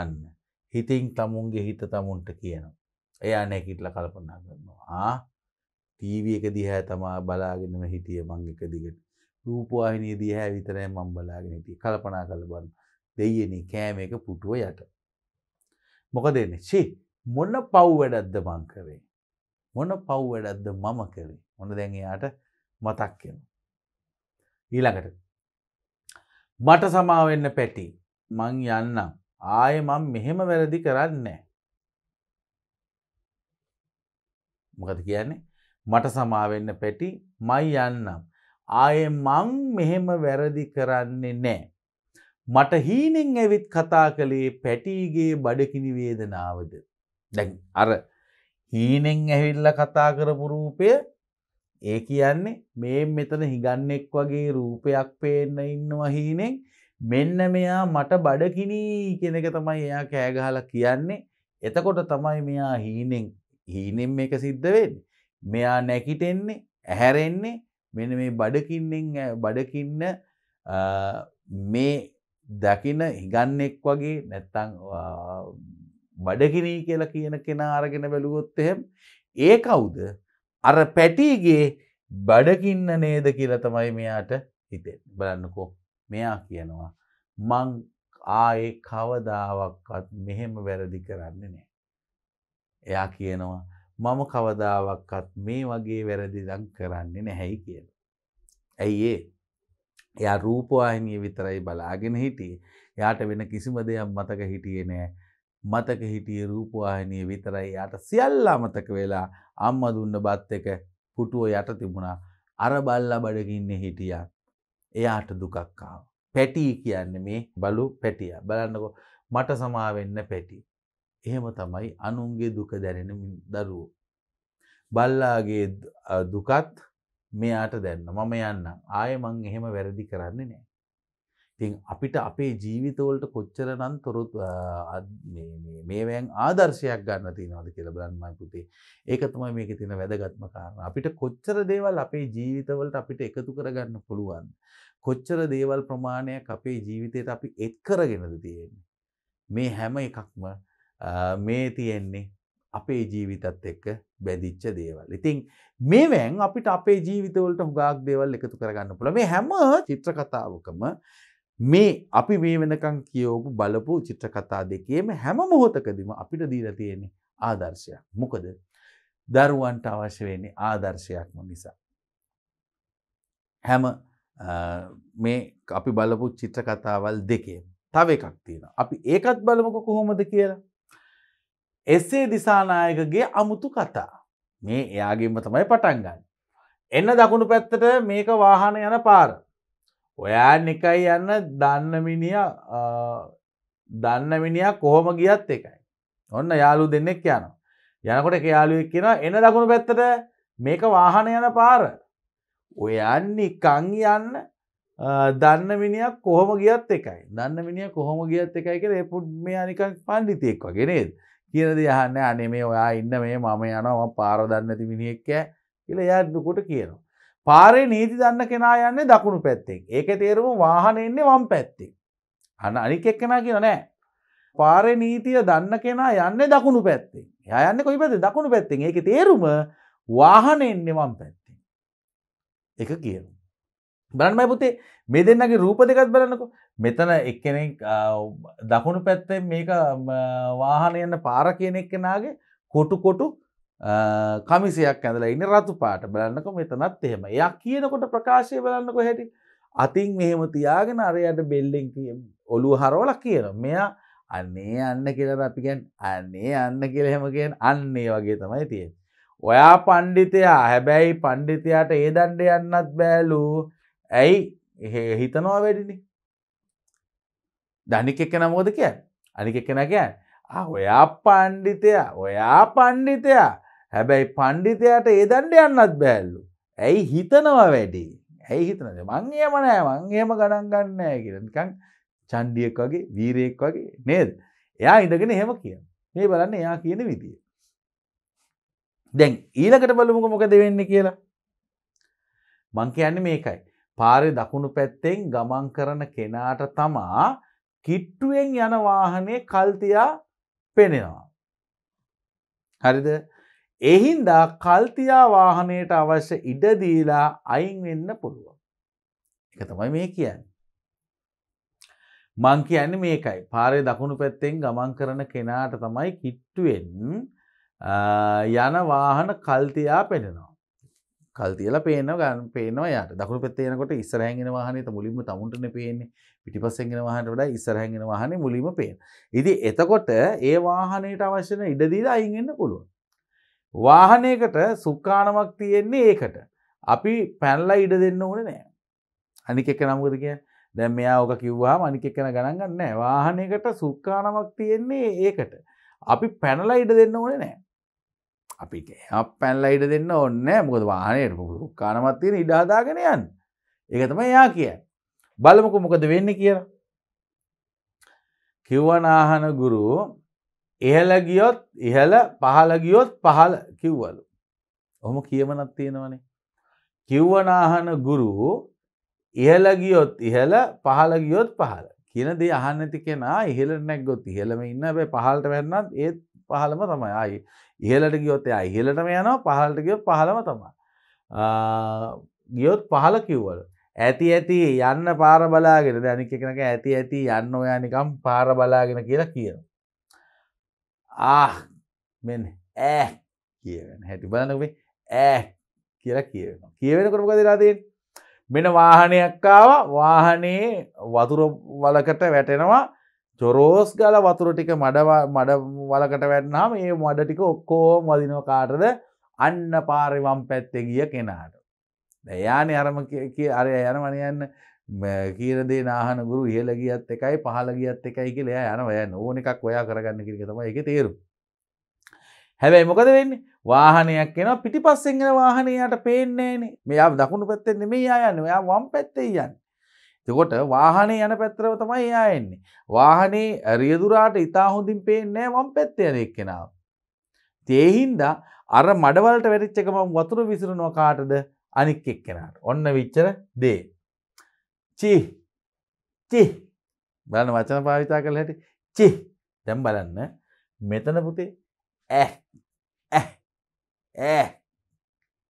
අන්න හිතින් තමුන්ගේ හිත තමුන්ට කියනවා එයා නැකිටල කල්පනා කරනවා ආ ටීව එක දිහැ තමා බලාගෙනම හිටිය මං එක දිගට රූපවාහිනය දිහැ විතරය මං බලාගෙන හිටිය කල්පනා කළබන්න දෙයනේ කෑම එක පුටුව යට මොකද එන්නේ චි මොන පව් වැඩක්ද මං කරේ මොන පව් වැඩක්ද මම කරේ මොන දැන් එයාට මතක් වෙනවා ඊළඟට මට සමාව වෙන්න පැටි මං යන්නම් ආයේ මම මෙහෙම වැරදි කරන්නේ මොකද කියන්නේ මට සමා වෙන්න පැටි මයි යන්නම් ආයේ මං මෙහෙම වැරදි කරන්නේ නැහැ මට හීනෙන් ඇවිත් කතා කළේ පැටීගේ බඩකිනි වේදනාවද. දැන් අර හීනෙන් ඇවිල්ල කතා කරපු රූපය ඒ කියන්නේ මේ මෙතන හිගන්නෙක් වගේ රූපයක් පේන්න ඉන්නවා හීනෙන් මෙන්න මෙයා මට බඩකිනී කෙනෙක තමයි එයා කෑගහල කියන්නේ එතකොට තමයි මෙයා හීනෙන් හීනෙන් මේක සිද්ධවෙන් මෙයා නැකිටෙන්නේ ඇහැරෙන්නේ මෙන මේ බඩකින්නෙන් බඩකින්න මේ දකින හිගන්නෙක් වගේ නැත්තං බඩගිනී කියලා කියන කෙනා අරගෙන බැලුවොත් එහෙම ඒ කවුද අර පැටීගේ බඩකින්න නේද කියලා තමයි මෙයාට හිතේ බලන්නකෝ මෙයා කියනවා මං ආයේ කවදාවක්වත් මෙහෙම වැරදි කරන්නේ නෑ. එයා කියනවා මම කවදාවක්වත් මේ වගේ වැරදි දං කරන්නේ නැහැයි කියලා. ඇයි ඒ එයා රූපවාහිනිය විතරයි බලාගෙන හිටියේ. එයාට වෙන කිසිම දෙයක් මතක හිටියේ නෑ. මතක හිටියේ රූපවාහිනිය විතරයි. එයාට සියල්ල මතක වෙලා අම්මා දුන්න බත් එක පුටුව යට තිබුණා. අර බල්ලා බඩගින් ඉන්නේ හිටියා. එයාට දුකක් ආවා. පැටි කියන්නේ මේ බලු පැටියා. බලන්නකෝ මට සමා වෙන්න පැටි. එහෙම තමයි අනුන්ගේ දුක දැනෙන දරුවෝ. බල්ලාගේ දුකත් මෙයාට දැන්න මම යන්න ආය මං එහෙම වැරදි කරන්නේ නෑ. තින් අපිට අපේ ජීවිතවලට කොච්චර නම් තොරොත් මේවැන් ආදර්ශයක් ගන්න තියෙනවද කියලා බලන්නයි පුතේ. ඒක තමයි මේකේ තියෙන වැදගත්ම කාරණා. අපිට කොච්චර දේවල් අපේ ජීවිතවලට අපිට එකතු කරගන්න පුළුවන්ද? කොච්චර දේවල් ප්‍රමාණයක් අපේ ජීවිතයට අපි එක් කරගෙනද තියෙන්නේ? මේ හැම එකක්ම මේ තියෙන්නේ අපේ ජීවිතත් එක්ක බැඳිච්ච දේවල්. ඉතින් මේවැන් අපිට අපේ ජීවිතවලට හුඟක් දේවල් එකතු කරගන්න පුළුවන්. මේ හැම චිත්‍ර කතාවකම මේ අපි මේ වෙනකන් කියවපු බලපු චිත්‍ර කතා දෙකේම හැම මොහොතකදීම අපිට දීලා තියෙන්නේ ආදර්ශයක්. මොකද දරුවන්ට අවශ්‍ය වෙන්නේ ආදර්ශයක්ම නිසා. හැම මේ අපි බලපු චිත්‍ර කතාවල් දෙකේ තව එකක් තියෙනවා. අපි ඒකත් බලමුකෝ කොහොමද කියලා. එස්සේ දිසානායකගේ අමුතු කතා. මේ එයාගේම තමයි පටන්ගන්න. එන්න දකුණු පැත්තට මේක වාහන යන පාර. ඔයා නිකයි යන්න දන්නමිනිිය දන්නමිනිිය කොහොම ගියත් එකයි. ඔන්න යාලු දෙන්නෙක් යන. යනකොට යාලුවෙක් කියෙන එන දකුණු පැත්තට මේක වාහන යන පාර. ඔයන්නේ කං යන්න දන්නමිනිියක් කොහොම ගියත් එකයි දන්නමිනිිය කොහොම ගියත් එකයි කර එපුට් මේ අනිකන් පණ්ඩිතයෙක් වගෙනේද. කියනද යහන්න අනේ මේ ඔයා ඉන්න මේ මම යනවා පාර දන්නති මිනිෙක්කෑ කියල යන්නකොට කියනවා. පාරේ නීති දන්න කෙනා යන්නේ දකුණු පැත්තෙක් ඒක තේරුම වාහනෙන්නේ වම් පැත්තේ. අන්න අනික එක්කෙනා කිය නෑ. පාරය නීතිය දන්න කෙනා යන්නේ දකුණු පැත්තේ යන්න කොයි පැති දකුණු පැත්තෙන් ඒක තේරුම වාහනෙන්නේ වම් පැත්තේ. එක කියනවා. බලන්නයි පුතේ මේ දෙන්නගේ රූප දෙකත් බලන්නකො මෙතන එක්කෙනෙක් දකුණු පැත්තේ මේක වාහන යන්න පාර කියනෙක් කෙනාගේ කොටු කොටු කමිසියක් ඇඳලා ඉන්න රතු පාට බලන්නකො මෙතනත් එහෙම එයා කියනකොට ප්‍රකාශය බලන්නකො හැටි අතින් මෙහෙම තියාගෙන අරයට බෙල්ලෙන් ඔලු හරෝල කියන මෙයා අන්නේ අන්න කියලා අපිගැන් අන්නේ අන්න කියලහෙමගෙන් අන්නේ වගේ තමයි තියෙන් ඔයා පණ්ඩිතයා හැබැයි පණ්ඩිතයාට ඒ දණ්ඩ යන්නත් බෑලූ ඇයි එහ හිතනවා වැඩිනි ධනික එක්ක නමෝද කිය අනික එක්කෙන කිය ඔයා පණ්ඩිතයා ඔයා පණ්ඩිතයා හැබැයි පණ්ඩිතයට ඒ දණ්ඩ යන්නත් බැල්ලු ඇයි හිතනවා වැඩි ඇයි හිතනද මංගේ මනෑ මංගේම ගඩන් ගන්නෑ කියකං චන්්ඩියක් වගේ වීරයෙක් වගේ නේද එයා ඉඳගෙන හෙම කිය මේ බලන්න එයා කියන විදිිය දැන් ඊලකට බලමුක මොකද වෙන්න කියලා මංක යන්න මේකයි පාරෙ දකුණු පැත්තෙන් ගමන් කරන කෙනාට තමා කිට්ටුවෙන් යන වාහනේ කල්තියා පෙනෙනවා. හරිද එහින්දා කල්තියා වාහනයට අවශ්‍ය ඉඩදීලා අයින් වෙන්න පුළුවන්. එක තමයි මේ කියන්න. මං කියන්නේ මේකයි පාරය දකුණු පැත්තෙන් ගමන් කරන කෙනාට තමයි කිට්ටුවෙන් යන වාහන කල්තියා පෙනෙනවා. කල් තියලා පේන ගන්න පේනවා යාට දකුණු පැත්තේ යනකොට ඉස්සරහැංගෙන වාහනේ ත මුලින්ම තමුන්ටනේ පේන්නේ පිටිපස්සෙන්ගෙන වාහනට වඩා ඉස්සරහැංගෙන වාහනේ මුලින්ම පේන. ඉතින් එතකොට ඒ වාහනයට අවශ්‍ය වෙන ඉඩ දීලා අයින් වෙන්න පුළුවන්. වාහනයකට සුක්කානමක් තියෙන්නේ ඒකට. අපි පැනලා ඉඩ දෙන්න ඕනේ නෑ. අනික එක නමුකද කියන්නේ දැන් මෙයා ඕක කිව්වා මනික එකන ගණන් ගන්න නෑ වාහනයකට සුක්කානමක් තියෙන්නේ ඒකට. අපි පැනලා ඉඩ දෙන්න ඕනේ නෑ. අපිට එයක් පැන්ල ඉඩ දෙන්න ඔන්න මොකද වානයට කානමත්තියෙන ඉඩාදාගෙන යන් ඒකතම එයා කිය බලමකු මොකද වෙන්න කියලා කිව්වනාහන ගුරු ඉහල ගියොත් ඉහල පහල ගියොත් පහල කිව්වලු ඔහොම කියමනත් තියෙනවනේ කිව්වනාහන ගුරු ඉහල ගියොත් ඉහල පහල ගියොත් පහල කියන දේ අහන්නති කෙනා ඉහල නැක්ගොත් ඉහලම ඉන්න බැ පහලට වැන්නත් ඒත් පහලම තමයි ආයි ඉහලට ගියොත් එයා ඉහලටම යනවා පහලට ගියොත් පහලම තමා ගියොත් පහල කිව්වල ඇති ඇති යන්න පාර බලාගෙන දැනික එකනක ඇති ඇති යන්න ඔයා නිකම් පාර බලාගෙන කියලා කියන ආ මෙ ඇ කියවෙන හැටි බලනකේ ඇ කියලා කියවෙන කියවෙන කරපු කදිරාතිෙන් මෙන වාහනයක්කාව වාහනේ වතුර වලකට වැටෙනවා චොරෝස් ගල වතුර ටික මඩ මඩ වලකට වැටනාම ඒ මඩ ටික ඔක්කෝම වදිනෝ කාටද අන්න පාරිවම් පැත්තෙ ගිය කෙනාට. දයාන අරම අර යනමනයන්න කීරදේ නාහන ගුරු ඉහල ගියත් එකයි පහල ගියත් එකයි කියලා යන ඔය නෝන එකක් ඔයා කරගන්න කිරිකතම එක තේරු. හැබැයි මොකද වෙන්නේ වාහනයක් එෙන පිටිපස්සෙන්ගෙන වාහනයට පේන්නේනේ මෙයා දකුණු පැත්තෙන්නේ මේ යන්න ඔයා වම් පැත්තේ යන්න තකොට වාහනේ යන පැත්‍රව තමයි එයා එන්නේ. වාහනේ රියදුරාට ඉතා හොඳින් පේන්නේ වම් පැත්තේ යන එක්කෙනාව. තේහින්දා අර මඩවලට වැටිච්ච ගමන් වතුර විසිරනවා කාටද? අනික් එක්කෙනාට. ඔන්න විච්චර දේ. චි චි බලන්න වචන භාවිතා කරලා හැටි. චි දැන් බලන්න මෙතන පුතේ ඈ ඈ ඈ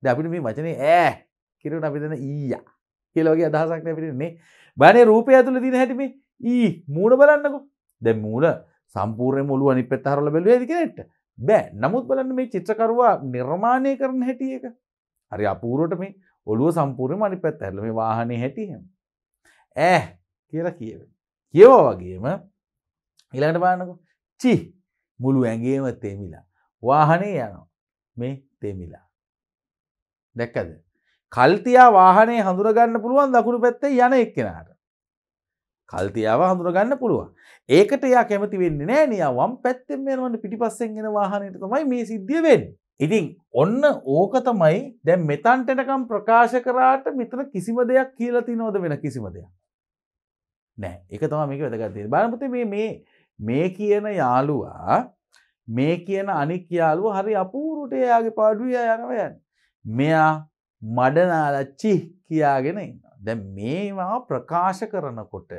දැන් අපිට මේ වචනේ ඈ කිරුණ අපි දෙන ඊයා කියලා වගේ අදහසක් නේ අපිට නේ බනේ රූපය ඇතුළ තින හැටිමේ ඒ මූුණ බලන්නකු දැ මූල සම්පූර්ය මුළුව අනි පෙත්තහරල බැලුව ඇදිකනෙට බෑ නමුත් බලන්න මේ චිත්‍රකරවා නිර්මාණය කරන හැටියක හරි අපූරුවට මේ ඔළුව සම්පූර්ය මනි පැත් ඇල්ල මේ වාහනය හැටියම ඇ කියලා කියව කියවා වගේම ඉළඟට බානකු චි මුළු ඇගේම තේමිලා වාහනේ යනවා මේ තේමිලා දැක්කද කල්තියා වාහනේ හඳුරගන්න පුළුවන් දකුණු පැත්තේ යන එක්කෙනට. කල්තියාව හඳුරගන්න පුළුවන්. ඒකට එයා කැමති වෙන්න නෑ නිය වම් පැත්තෙන් මෙනවන්න පිටිපස්සෙන් එෙන වාහනයට තමයි මේ සිද්ධිය වෙන්. ඉතින් ඔන්න ඕක තමයි දැන් මෙතන්ටනකම් ප්‍රකාශ කරාට මෙතන කිසිම දෙයක් කියලති නෝද වෙන කිසිම දෙයක්. නෑ එක තම මේක වැදගත්තේ බානපති මේ මේ කියන යාළුවා මේ කියන අනික් යාලුව හරි අපූරුට එයාගේ පාඩුව යනවයන්. මෙයා මඩනාලච්චි කියාගෙන ඉන්න. දැ මේවා ප්‍රකාශ කරනකොට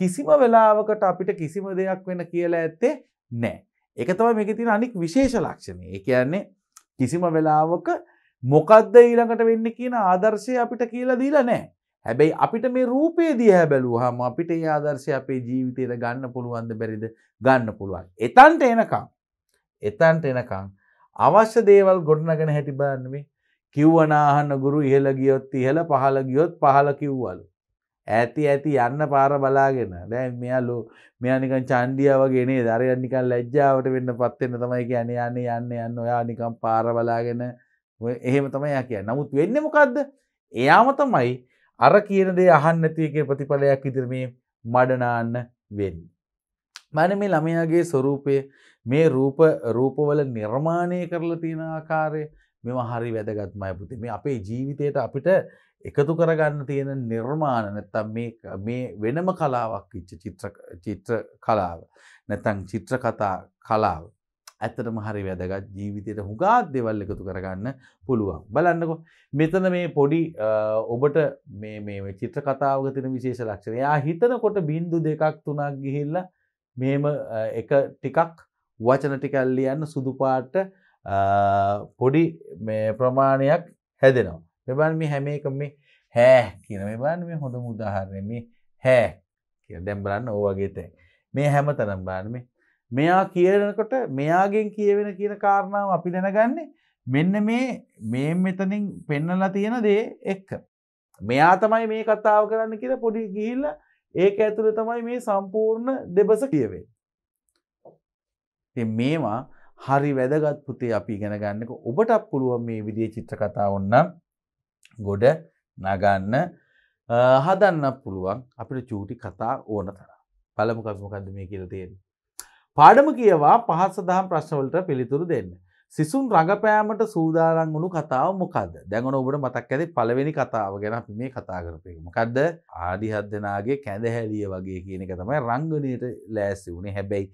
කිසිම වෙලාවකට අපිට කිසිම දෙයක් වෙන කියලා ඇත්තේ නෑ. එක තව මේක තින අනික් විශේෂ ලක්ෂණය ඒ කියන්නේ කිසිම වෙලාවක මොකක්ද ඊළඟට වෙන්න කියන ආදර්ශය අපිට කියලා දීලා නෑ. හැබැයි අපිට මේ රූපේ දිහ බැලූ හම අපිට ඒ ආදර්ශය අපේ ජීවිතයට ගන්න පුළුවන්ද බැරිද ගන්න පුළුවන්. එතන්ට එනකම් එතන්ට එනකං අවශ්‍ය දේවල් ගොඩනගෙන හැටි බලන්න මේ කිව්වනාහන්න ගුරු ඉහළ ගියොත් ඉහළ පහළ ගියොත් පහළ කිව්වලු. ඇති ඇති යන්න පාර බලාගෙන දැන් මෙයාලු මෙයානිකන් චන්ඩිය වගේනේ දරයන් නිකන් ලැජ්ජාවට වෙන්න පත්වෙන්න තමයි කියන යන්න යන්න යන්න ඔයා නිකම් පාර බලාගෙන එහෙම තමයි යා කිය නමුත් වෙන්න මොකක්ද එයාම තමයි අර කියනදේ අහන්නතියගේ ප්‍රතිඵලයක් ඉදිරමේ මඩනාන්න වෙන්න. මන මේ ළමයාගේ ස්වරූපය මේ රූප රූපවල නිර්මාණය කරලා තියෙන ආකාරය මෙම හරි වැදගත්මය පුති මේ අපේ ජීවිතයට අපිට එකතු කරගන්න තියෙන නිර්මාණ නැත්තම් මේ වෙනම කලාවක් ඉච්ච චිත්‍ර කලාව නැතන් චිත්‍ර කතා කලාව ඇත්තටම හරි වැදගත් ජීවිතයට හුගා දෙවල් එකතු කරගන්න පුළුවන්. බලන්නකො මෙතන මේ පොඩි ඔබට මේ චිත්‍ර කතාවග තින විශේෂ ලක්ෂණ යා හිතනකොට බින්දු දෙකක් තුනක් ගිහිල්ල මෙම එක ටිකක් වචන ටිකල්ලියන්න සුදුපාට පොඩි ප්‍රමාණයක් හැදෙනවා. මෙබන් මේ හැම එක මේ හැ කියන මෙබන් මේ හොඳ මුදාහරණ මේ හැ කිය දැම්බරන්න ඕවගේතැ. මේ හැම තනම් බානම මෙයා කියරනකොට මෙයාගෙන් කියවෙන කියන කාරණාව අපි දැනගන්නේ මෙන්න මේ මේ මෙතනින් පෙන්නලා තියෙන දේ එක්ක. මෙයා තමයි මේ කතාව කරන්න කියලා පොඩි ගිහිල්ල ඒක ඇතුළ තමයි මේ සම්පූර්ණ දෙබස කියවේ. මේවා හරි වැදගත් පුතේ අපි ඉගෙන ගන්නක ඔබටත් පුළුවන් මේ විදිය චිත්‍ර කතා ඔන්න ගොඩ නගන්න හදන්න පුළුවන් අපිට චූටි කතා ඕන තර පළමු කමකද මේ කියල තියෙන. පාඩම කියවා පහත් සදහම් ප්‍රශ්නවලට පිළිතුරු දෙන්න. සිසුන් රඟපෑමට සූදාරං වුණු කතාව මොකද දැඟන ඔබට මතක් ඇති පලවෙනි කතාව ගැන අපි මේ කතා කරපයක මොකක්ද ආඩිහත් දෙනාගේ කැඳහැලිය වගේ කියන එක තමයි රංගනයට ලෑස්සි වුණේ හැබැයි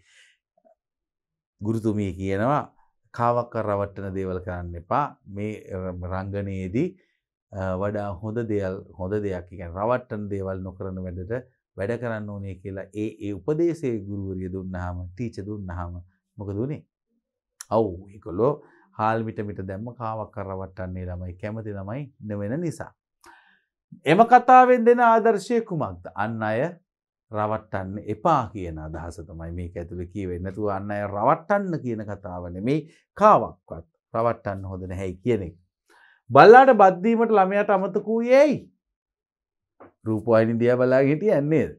ගුරුතුමිය කියනවා කාවක්ක රවට්ටන දේවල් කරන්න එපා මේ රංගනයේදී වඩා හොඳ දෙයල් හොඳ දෙයක් එකන් රවට්ටන් දේවල් නොකරන වැඩට වැඩ කරන්න ඕනේ කියලා ඒ ඒ උපදේශය ගුරුවරිය දුන්නහම ටීච දුන්නහම මොකද වනේ අව් ඒකොලෝ හාල්මිටමිට දැම්ම කාවක් කරවට්ටන්නේ ළමයි කැමති ළමයි නවෙන නිසා. එම කතාවෙන් දෙන ආදර්ශය කුමක්ද අන්න අය රවට්ටන්න එපා කියන අදහස තමයි මේක ඇතුළ කියවෙ නැතුව අන්න අය රවට්ටන්න කියන කතාවන මේ කාවක්වත් රවට්ටන්න හොඳන හැයි කියනෙක්. බල්ලාට බද්ධීමට ළමයට අමතකූ යැයි රූපවායිනි දිය බලා හිටිය ඇන්නේද.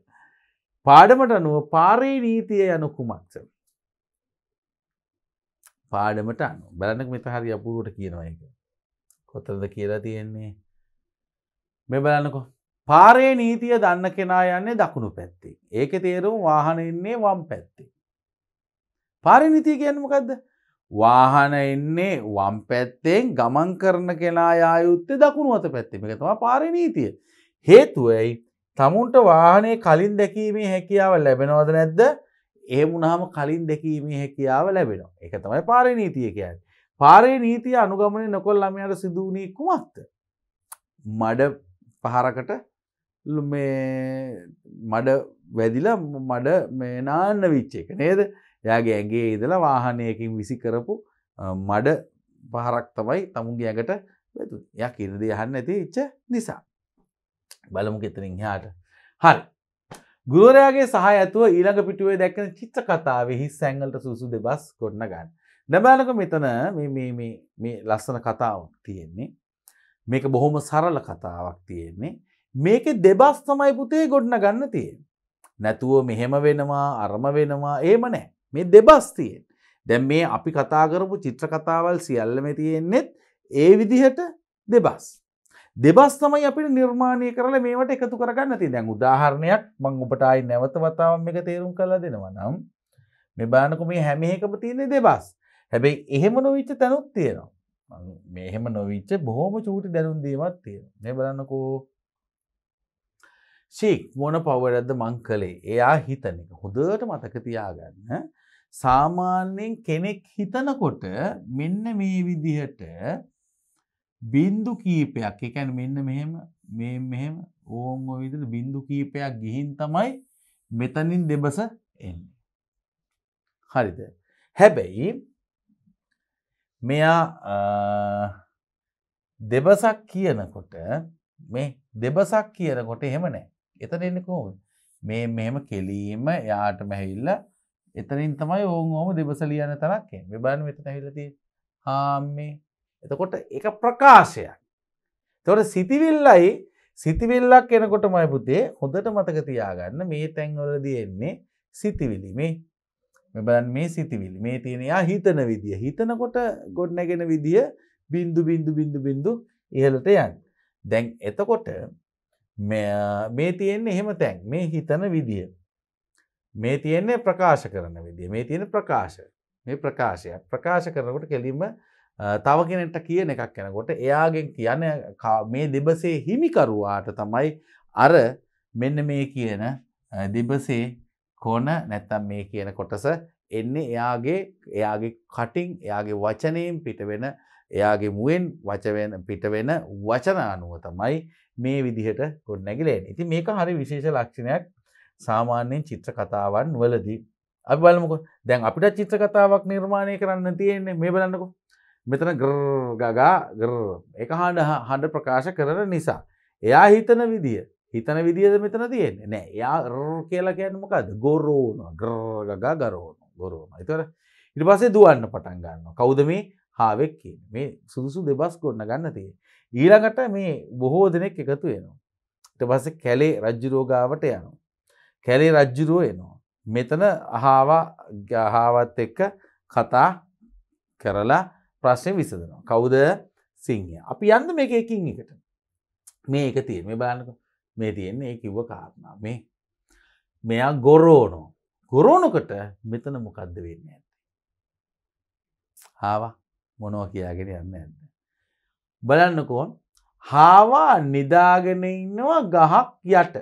පාඩමට අනුව පාරේ නීතිය යනු කුමක්ස. පාඩමට අනු බලන්නක් මෙත හරි අපුරුවට කියනවා එක. කොතද කියලා තියෙන්නේ මෙ බලන්නකෝ පාරේ නීතිය දන්න කෙනා යන්නේ දකුණු පැත්තේ. ඒක තේරුම් වාහන එන්නේ වම් පැත්තේ. පාරිනිතිය කියන්නමකක්ද වාහන එන්නේ වම් පැත්තෙන් ගමන් කරන කෙනා යායුත්තේ දකුණුවත පැත්තේ එක තම පාරිනීතිය. හේතුවයි තමුන්ට වාහනේ කලින් දැකීමේ හැකියාව ලැබෙනවද නැද්ද ඒමුණහම කලින් දැකීමේ හැකියාව ලැබෙනවා එක තමයි පාරිනීතිය කියන්න. පාරේ නීතිය අනුගමනය නොකොල් ළමයට සිදුවනී කුමක්ද. මඩ පහරකට මේ මඩ වැදිලා මඩ මේ නාන්න විච්ච එක නේද යාගේ ඇගේ ඉදලා වාහනයකින් විසි කරපු මඩ පහරක් තමයි තමුන්ගේ ඇඟට වැතු ය කිරදි යහන්න ඇති ඉච්ච නිසා බලමු කෙතනින් හාට හරි ගුරුවරයාගේ සහ ඇතුව ඊළඟ පිටුවේ දැක්කන චිත්ත කතාවෙහි සැංගලට සුසු දෙබස් කොන්න ගන්න දැබෑලක මෙතන මේ ලස්සන කතාවක් තියෙන්නේ මේක බොහොම සරල කතාවක් තියෙන්නේ මේක දෙබස් තමයි පුතේ ගොඩ්න ගන්න තියෙන්. නැතුව මෙහෙම වෙනවා අරම වෙනවා ඒම නෑ මේ දෙබස් තියෙන්. දැම් මේ අපි කතාකරපු චිත්‍රකතාවල් සියල්ලම තියෙන්නෙත් ඒ විදිහට දෙබස්. දෙබස් තමයි අපිට නිර්මාණය කරල මේට එකතු කරගන්න ති දැන් උදාහරණයක් මං උපටයි නැවත වතාවම් එක තේරුම් කලා දෙනවා නම් මෙ බානකු මේ හැම එකම තියන්නේ දෙබස් හැබැයි එහෙම නොවිච්ච තැනුත් තියෙනවා. මෙහෙම නොවිච්ච බොහොම චූටි දැනුන්දීමත් තියෙන මේ බලන්නකෝ ශීක් මොන පවරද්ද මං කළේ එයා හිතන එක හොදට මතක තියාගන්න සාමාන්‍යයෙන් කෙනෙක් හිතනකොට මෙන්න මේ විදිහට බින්දු කීපයක් එකැන මෙන්න මෙහෙම මේ මෙහෙම ඕන් විදිර බින්දු කීපයක් ගිහින් තමයි මෙතනින් දෙබස එන්නේ. හරිද. හැබැයි මෙයා දෙබසක් කියනකොට මේ දෙබසක් කියනකොට එහෙම නෑ එතන එන්නේ කොහොමද? මේ මෙහෙම කෙලීම එයාටම ඇවිල්ලා එතනින් තමයි ඕන් ඕම දෙබස ලියන තරක් එන්නේ. මේ බලන්න මෙතන ඇවිල්ලා තියෙන්නේ. ආම්මේ. එතකොට ඒක ප්‍රකාශයක්. එතකොට සිතිවිල්ලයි සිතිවිල්ලක් එනකොටමයි පුතේ හොඳට මතක තියාගන්න මේ තැන්වලදී එන්නේ සිතිවිලි මේ මේ බලන්න මේ සිතිවිලි මේ තියෙන යා හිතන විදිය හිතනකොට ගොඩ නැගෙන විදිය බින්දු බින්දු බින්දු බින්දු ඉහළට යන්නේ දැන් එතකොට මේ තියෙන්නේ එහෙම තැන් මේ හිතන විදිහ. මේ තියෙන්නේ ප්‍රකාශ කරන විදිහ මේ තියෙන ප්‍රකාශ මේ ප්‍රකාශය ප්‍රකාශ කරනකොට කෙලින්ම තව කෙනෙට කියන එකක් යනකොට එයාගෙන් කියන මේ දෙබසේ හිමිකරුවාට තමයි අර මෙන්න මේ කියන දෙබසේ කොන නැත්තම් මේ කියන කොටස එන්නේ එයාගේ එයාගේ කටින් එයාගේ වචනයෙන් පිටවෙන එයාගේ මුවෙන් වචවෙන පිටවෙන වචන අනුව තමයි මේ විදිහට ගොඩ නැගිලෙන් ඉති මේක හරි විශේෂ ලක්ෂණයක් සාමාන්‍යයෙන් චිත්‍ර කතාවන් වලදී අපි බලමුක දැන් අපිට චිත්‍ර කතාවක් නිර්මාණය කරන්න තියෙන්නේ මේ බලන්නකු මෙතන ගගා ගර එක හඬ හඬ ප්‍රකාශ කරන නිසා එයා හිතන විදිිය හිතන විදිියද මෙතන තියෙන්නේ නෑ යා රෝ කියලා කියන්නමකද ගොරෝන ග්‍රගා ගරෝන ගොරෝන එතර ඉට පසේ දුවන්න පටන් ගන්න කෞද මේ හාවෙක් කියන මේ සුදුසු දෙබස් ගොන්න ගන්න තිය. ඊළඟට මේ බොහෝ දෙනෙක් එකතු වෙනවා. ට පස කැලේ රජ්ජුරෝගාවට යනු. කැලේ රජ්ජුරුව එනවා. මෙතන අහාවා ගහාවත් එක්ක කතා කරලා ප්‍රශ්නය විසදනවා. කවුද සිංහය. අපි යන්න මේක එකින් එකට. මේ එක තිය මේ බාලක මේ තියෙන්නේ ඒ කිව්ව කාරණා මේ. මෙයා ගොරෝනෝ. ගොරෝනොකට මෙතන මොකක්ද වෙන්න ඇති. ආවා මොනව කියාගෙන යන්න ඇන්න. බලන්නකෝ හාවා නිදාගෙන ඉන්නවා ගහක් යට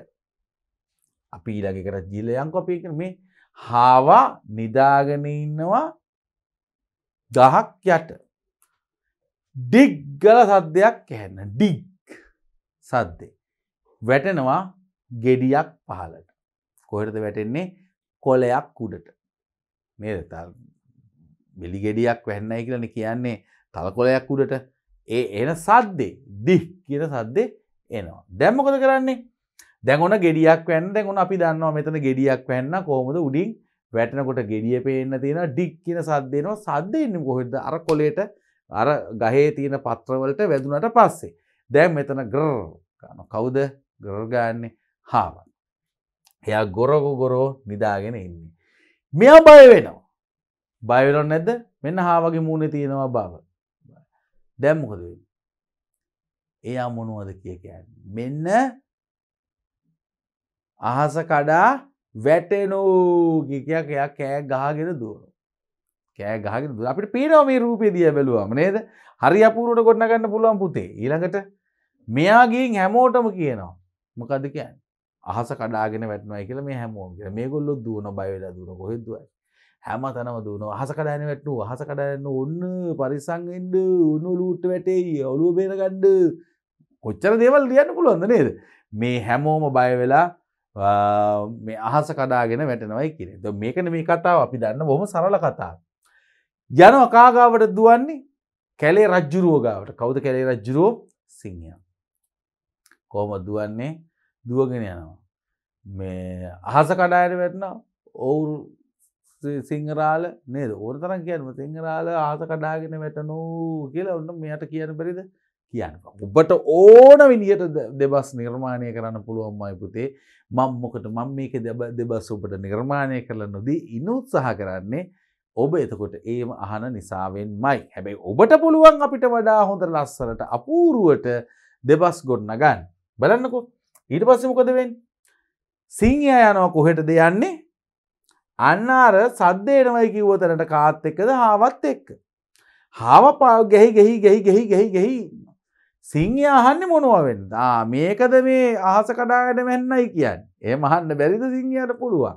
අපි ඊළඟ කර ජිලයන් කොපික මේ හාවා නිදාගෙන ඉන්නවා ගහක් යට ඩිග්ගල සද්ධයක් කැන්න ඩිග් සද්දේ වැටෙනවා ගෙඩියක් පහලට කොහෙරද වැටෙන්නේ කොලයක් කුඩට මේ බෙලිගෙඩියක් වැන්නයි කියලන කියන්නේ තල්කොලයක් උඩට ඒ එන සද්දේ දි කියන සද්දේ එනවා දැම්මකොද කරන්නේ දැගොන ගෙඩියක් වැන්න දැගුණ අපි දන්නවා මෙතන ගෙඩියක් වැන්න කොහොමද උඩින් වැටනකොට ගෙඩිය පේන්න තියෙන ඩික් කියන සද්දේනවා සද්ද එන්න කොහෙද අර කොලේට අර ගහේ තියෙන පත්‍රවලට වැදුනට පස්සේ දැම් මෙතන ග්‍රර් ගන කවුද ග්‍රර්ගාන්නේ හාවන් එයා ගොරගු ගොරෝ නිදාගෙන ඉන්නේ මෙයා බය වෙනවා බයවෙනො නැද්ද මෙන්න හාවගේ මූුණ තියෙනවා බාව දැම්මකද එයා මොනුවද කියකයන් මෙන්න අහස කඩා වැටනෝගිකයක් එයා කෑ ගාගෙන දුවන කෑ ගහගෙන අපිට පේනවමේ රූපේ දිය බැලුවම නේද හරි අපූරුවට ගොඩනගන්න පුළුවන් පුතේ ඊළඟට මෙයාගේ හැමෝටම කියනවා මොකද කියන්න අහස කඩාගෙන වැටනවා කියල මේ හැමෝම් කිය මේ ගොල්ලො දුවන බයවෙලා දුන කොහෙදවයි හැම තනම දුවන අහස කඩෑන වැටනු අහස කඩයන්න ඔන්න පරිසංෙන්ඩ උන්න ලූට වැටෙයි ඔලුව බේරගණ්ඩ කොච්චර දේවල් ලියන්න පුළුවන්ද නේද මේ හැමෝම බයවෙලා මේ අහස කඩාගෙන වැටනවයි කිරේ ද මේකන මේ කතාව අපි දන්න බොහොම සරල කතා යන අකාගාවට දුවන්නේ කැලේ රජ්ජුරුවගාවට කවුද කැලේ රජ්ජුරුවෝ සිංහය කෝම දුවන්නේ දුවගෙන යනවා මේ අහස කඩායට වැටන ඔවුරු සිංහරාල නේද ඕනතරන් කියන්නම සිංහරාල ආස කඩාගෙන වැටනූ කියලා ඔන්න මෙයට කියන පරිද කියන්න ඔබට ඕන විනිියට දෙබස් නිර්මාණය කරන්න පුළුවන්මයි පුතේ මංමොකට මං මේක දෙබස් ඔබට නිර්මාණය කරල නොදී ඉනුත්සාහ කරන්නේ ඔබ එතකොට ඒම අහන නිසාවෙන් මයි හැබැයි ඔබට පුළුවන් අපිට වඩා හොඳ ලස්සරට අපූරුවට දෙබස් ගොන්න ගන්න බලන්නකෝ ඊට පස්සමකොදවෙන් සිංහයා යනවා කොහෙට දෙයන්නේ අන්නාර සද්දේනවයි කිව්වතරට කාත් එක්කද හාවත් එක්ක. හාව පාව ගැහි ගෙහි ගෙහි ගෙහි ගෙහි ගෙහි සිංහය අහන්න මොනුවවෙන් දා මේකද මේ අහස කඩාගෙන මෙන්නයි කියන්න ඒ මහන්න බැරිද සිංහයට පුළුවන්.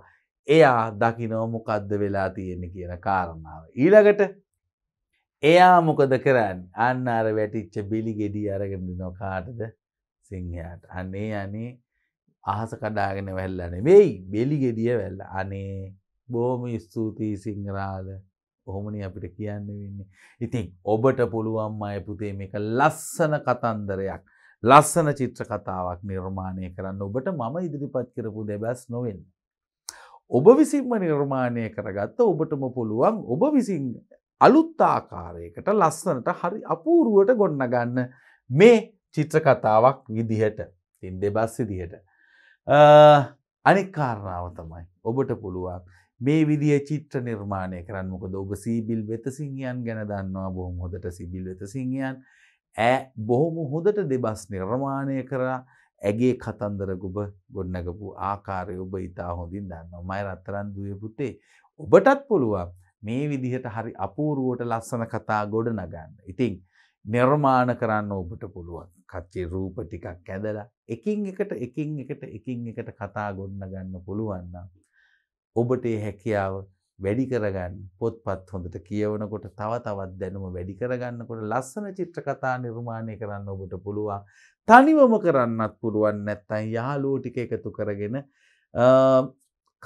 එයා දකිනෝ මොකද්ද වෙලා තියෙන කියන කාරණාව. ඊළඟට එයා මොකද කරන්න අන්න අර වැටිච්ච බිලි ගෙඩී අරගෙන දෙනවා කාටද සිංහයාට. අනේ අනේ අහස කඩාගෙන වැල්ලනේ වෙයි බෙලි ගෙඩිය වැල්ල අනේ බෝම ස්තුතියි සිංහරාද ඔහොමනි අපිට කියන්න වෙන්නේ. ඉතින් ඔබට පුළුවන් අය පුතේ මේක ලස්සන කතන්දරයක් ලස්සන චිත්‍ර කතාවක් නිර්මාණය කරන්න ඔබට මම ඉදිරිපත් කරපු දෙබැස් නොවෙන්න. ඔබ විසින්ම නිර්මාණය කරගත්ත ඔබටම පුළුවන් ඔබ විසින් අලුත්තාකාරයකට ලස්සනට හරි අපූරුවට ගොන්න ගන්න මේ චිත්‍රකතාවක් විදිහට තින් දෙබස් විදිහට අනික් කාරණාව තමයි ඔබට පුළුවන් මේ විදිිය චිත්‍ර නිර්මාණය කරන්න මොකද ඔබ සීබිල් වෙතසිංහයන් ගැන දන්නවා බොහොම හොදට සිබිල් වෙතසිංහයන් ඇ බොහොම හොදට දෙබස් නිර්මාණය කරා ඇගේ කතන්දර ගොබ ගොඩනගපු ආකාරය ඔබ ඉතා හොඳින් දන්න මයි රත්තරන් දුව පුතේ ඔබටත් පුළුවන් මේ විදිහට හරි අපූරුවට ලස්සන කතා ගොඩ නගන්න ඉතිං නිර්මාණ කරන්න ඔබට පුළුවන් කච්චේ රූප ටිකක් ඇදලා එකින් එකට එකින් එකට එකින් එකට කතා ගොන්න ගන්න පුළුවන්නම් ඔබට හැකියාව වැඩි කරගන්න පොත්පත් හොඳට කියවනකොට තව තවත් දැනුම වැඩි කරගන්නකොට ලස්සන චිත්‍රකතා නිර්මාණය කරන්න ඔබට පුළුවන් තනිවම කරන්නත් පුළුවන් නැත්තන් යාලුවෝ ටික එකතු කරගෙන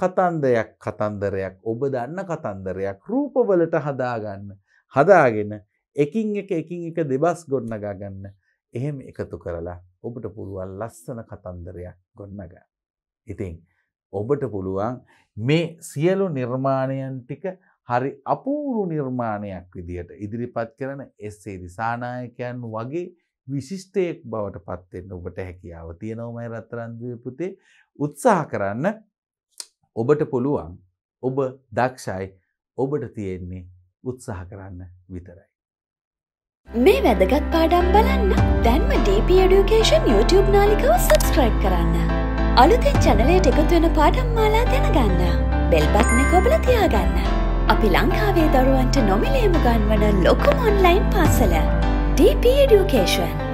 කතන්දයක් කතන්දරයක් ඔබ දන්න කතන්දරයක් රූපවලට හදාගන්න හදාගෙන එකින් එක එකින් එක දෙබස් ගොඩනගා ගන්න එහෙම එකතු කරලා ඔබට පුළුවන් ලස්සන කතන්දරයක් ගොඩනගා. ඉතින් ඔබට පුළුවන් මේ සියලු නිර්මාණයන් ටික හරි අපූරු නිර්මාණයක් විදිහට ඉදිරිපත් කරන එස්සේ දිසානායකයන් වගේ විශිෂ්ටයෙක් බවට පත්වෙන්න ඔබට හැකියාව තියෙනවමයි රත්තරන්දුව පුතේ උත්සාහ කරන්න ඔබට පුළුවන් ඔබ දක්ෂයි ඔබට තියෙන්නේ උත්සාහ කරන්න විතරයි. මේ වැදගත් පාඩම් බලන්න දැන්ම ඩප ඩියුකේෂන් YouTube නාලිකව සබස්ක්‍රයිබ් කරන්න. අලුතෙන් චැනලයට එකතු වෙන පාඩම් මාලා දැනගන්න. බෙල්බත්න කොබල තියාගන්න. අපි ලංකාවේ දරුවන්ට නොමිලේම ගන්වන ලොකුම ඔන්ලයින් පාසල. DP Education.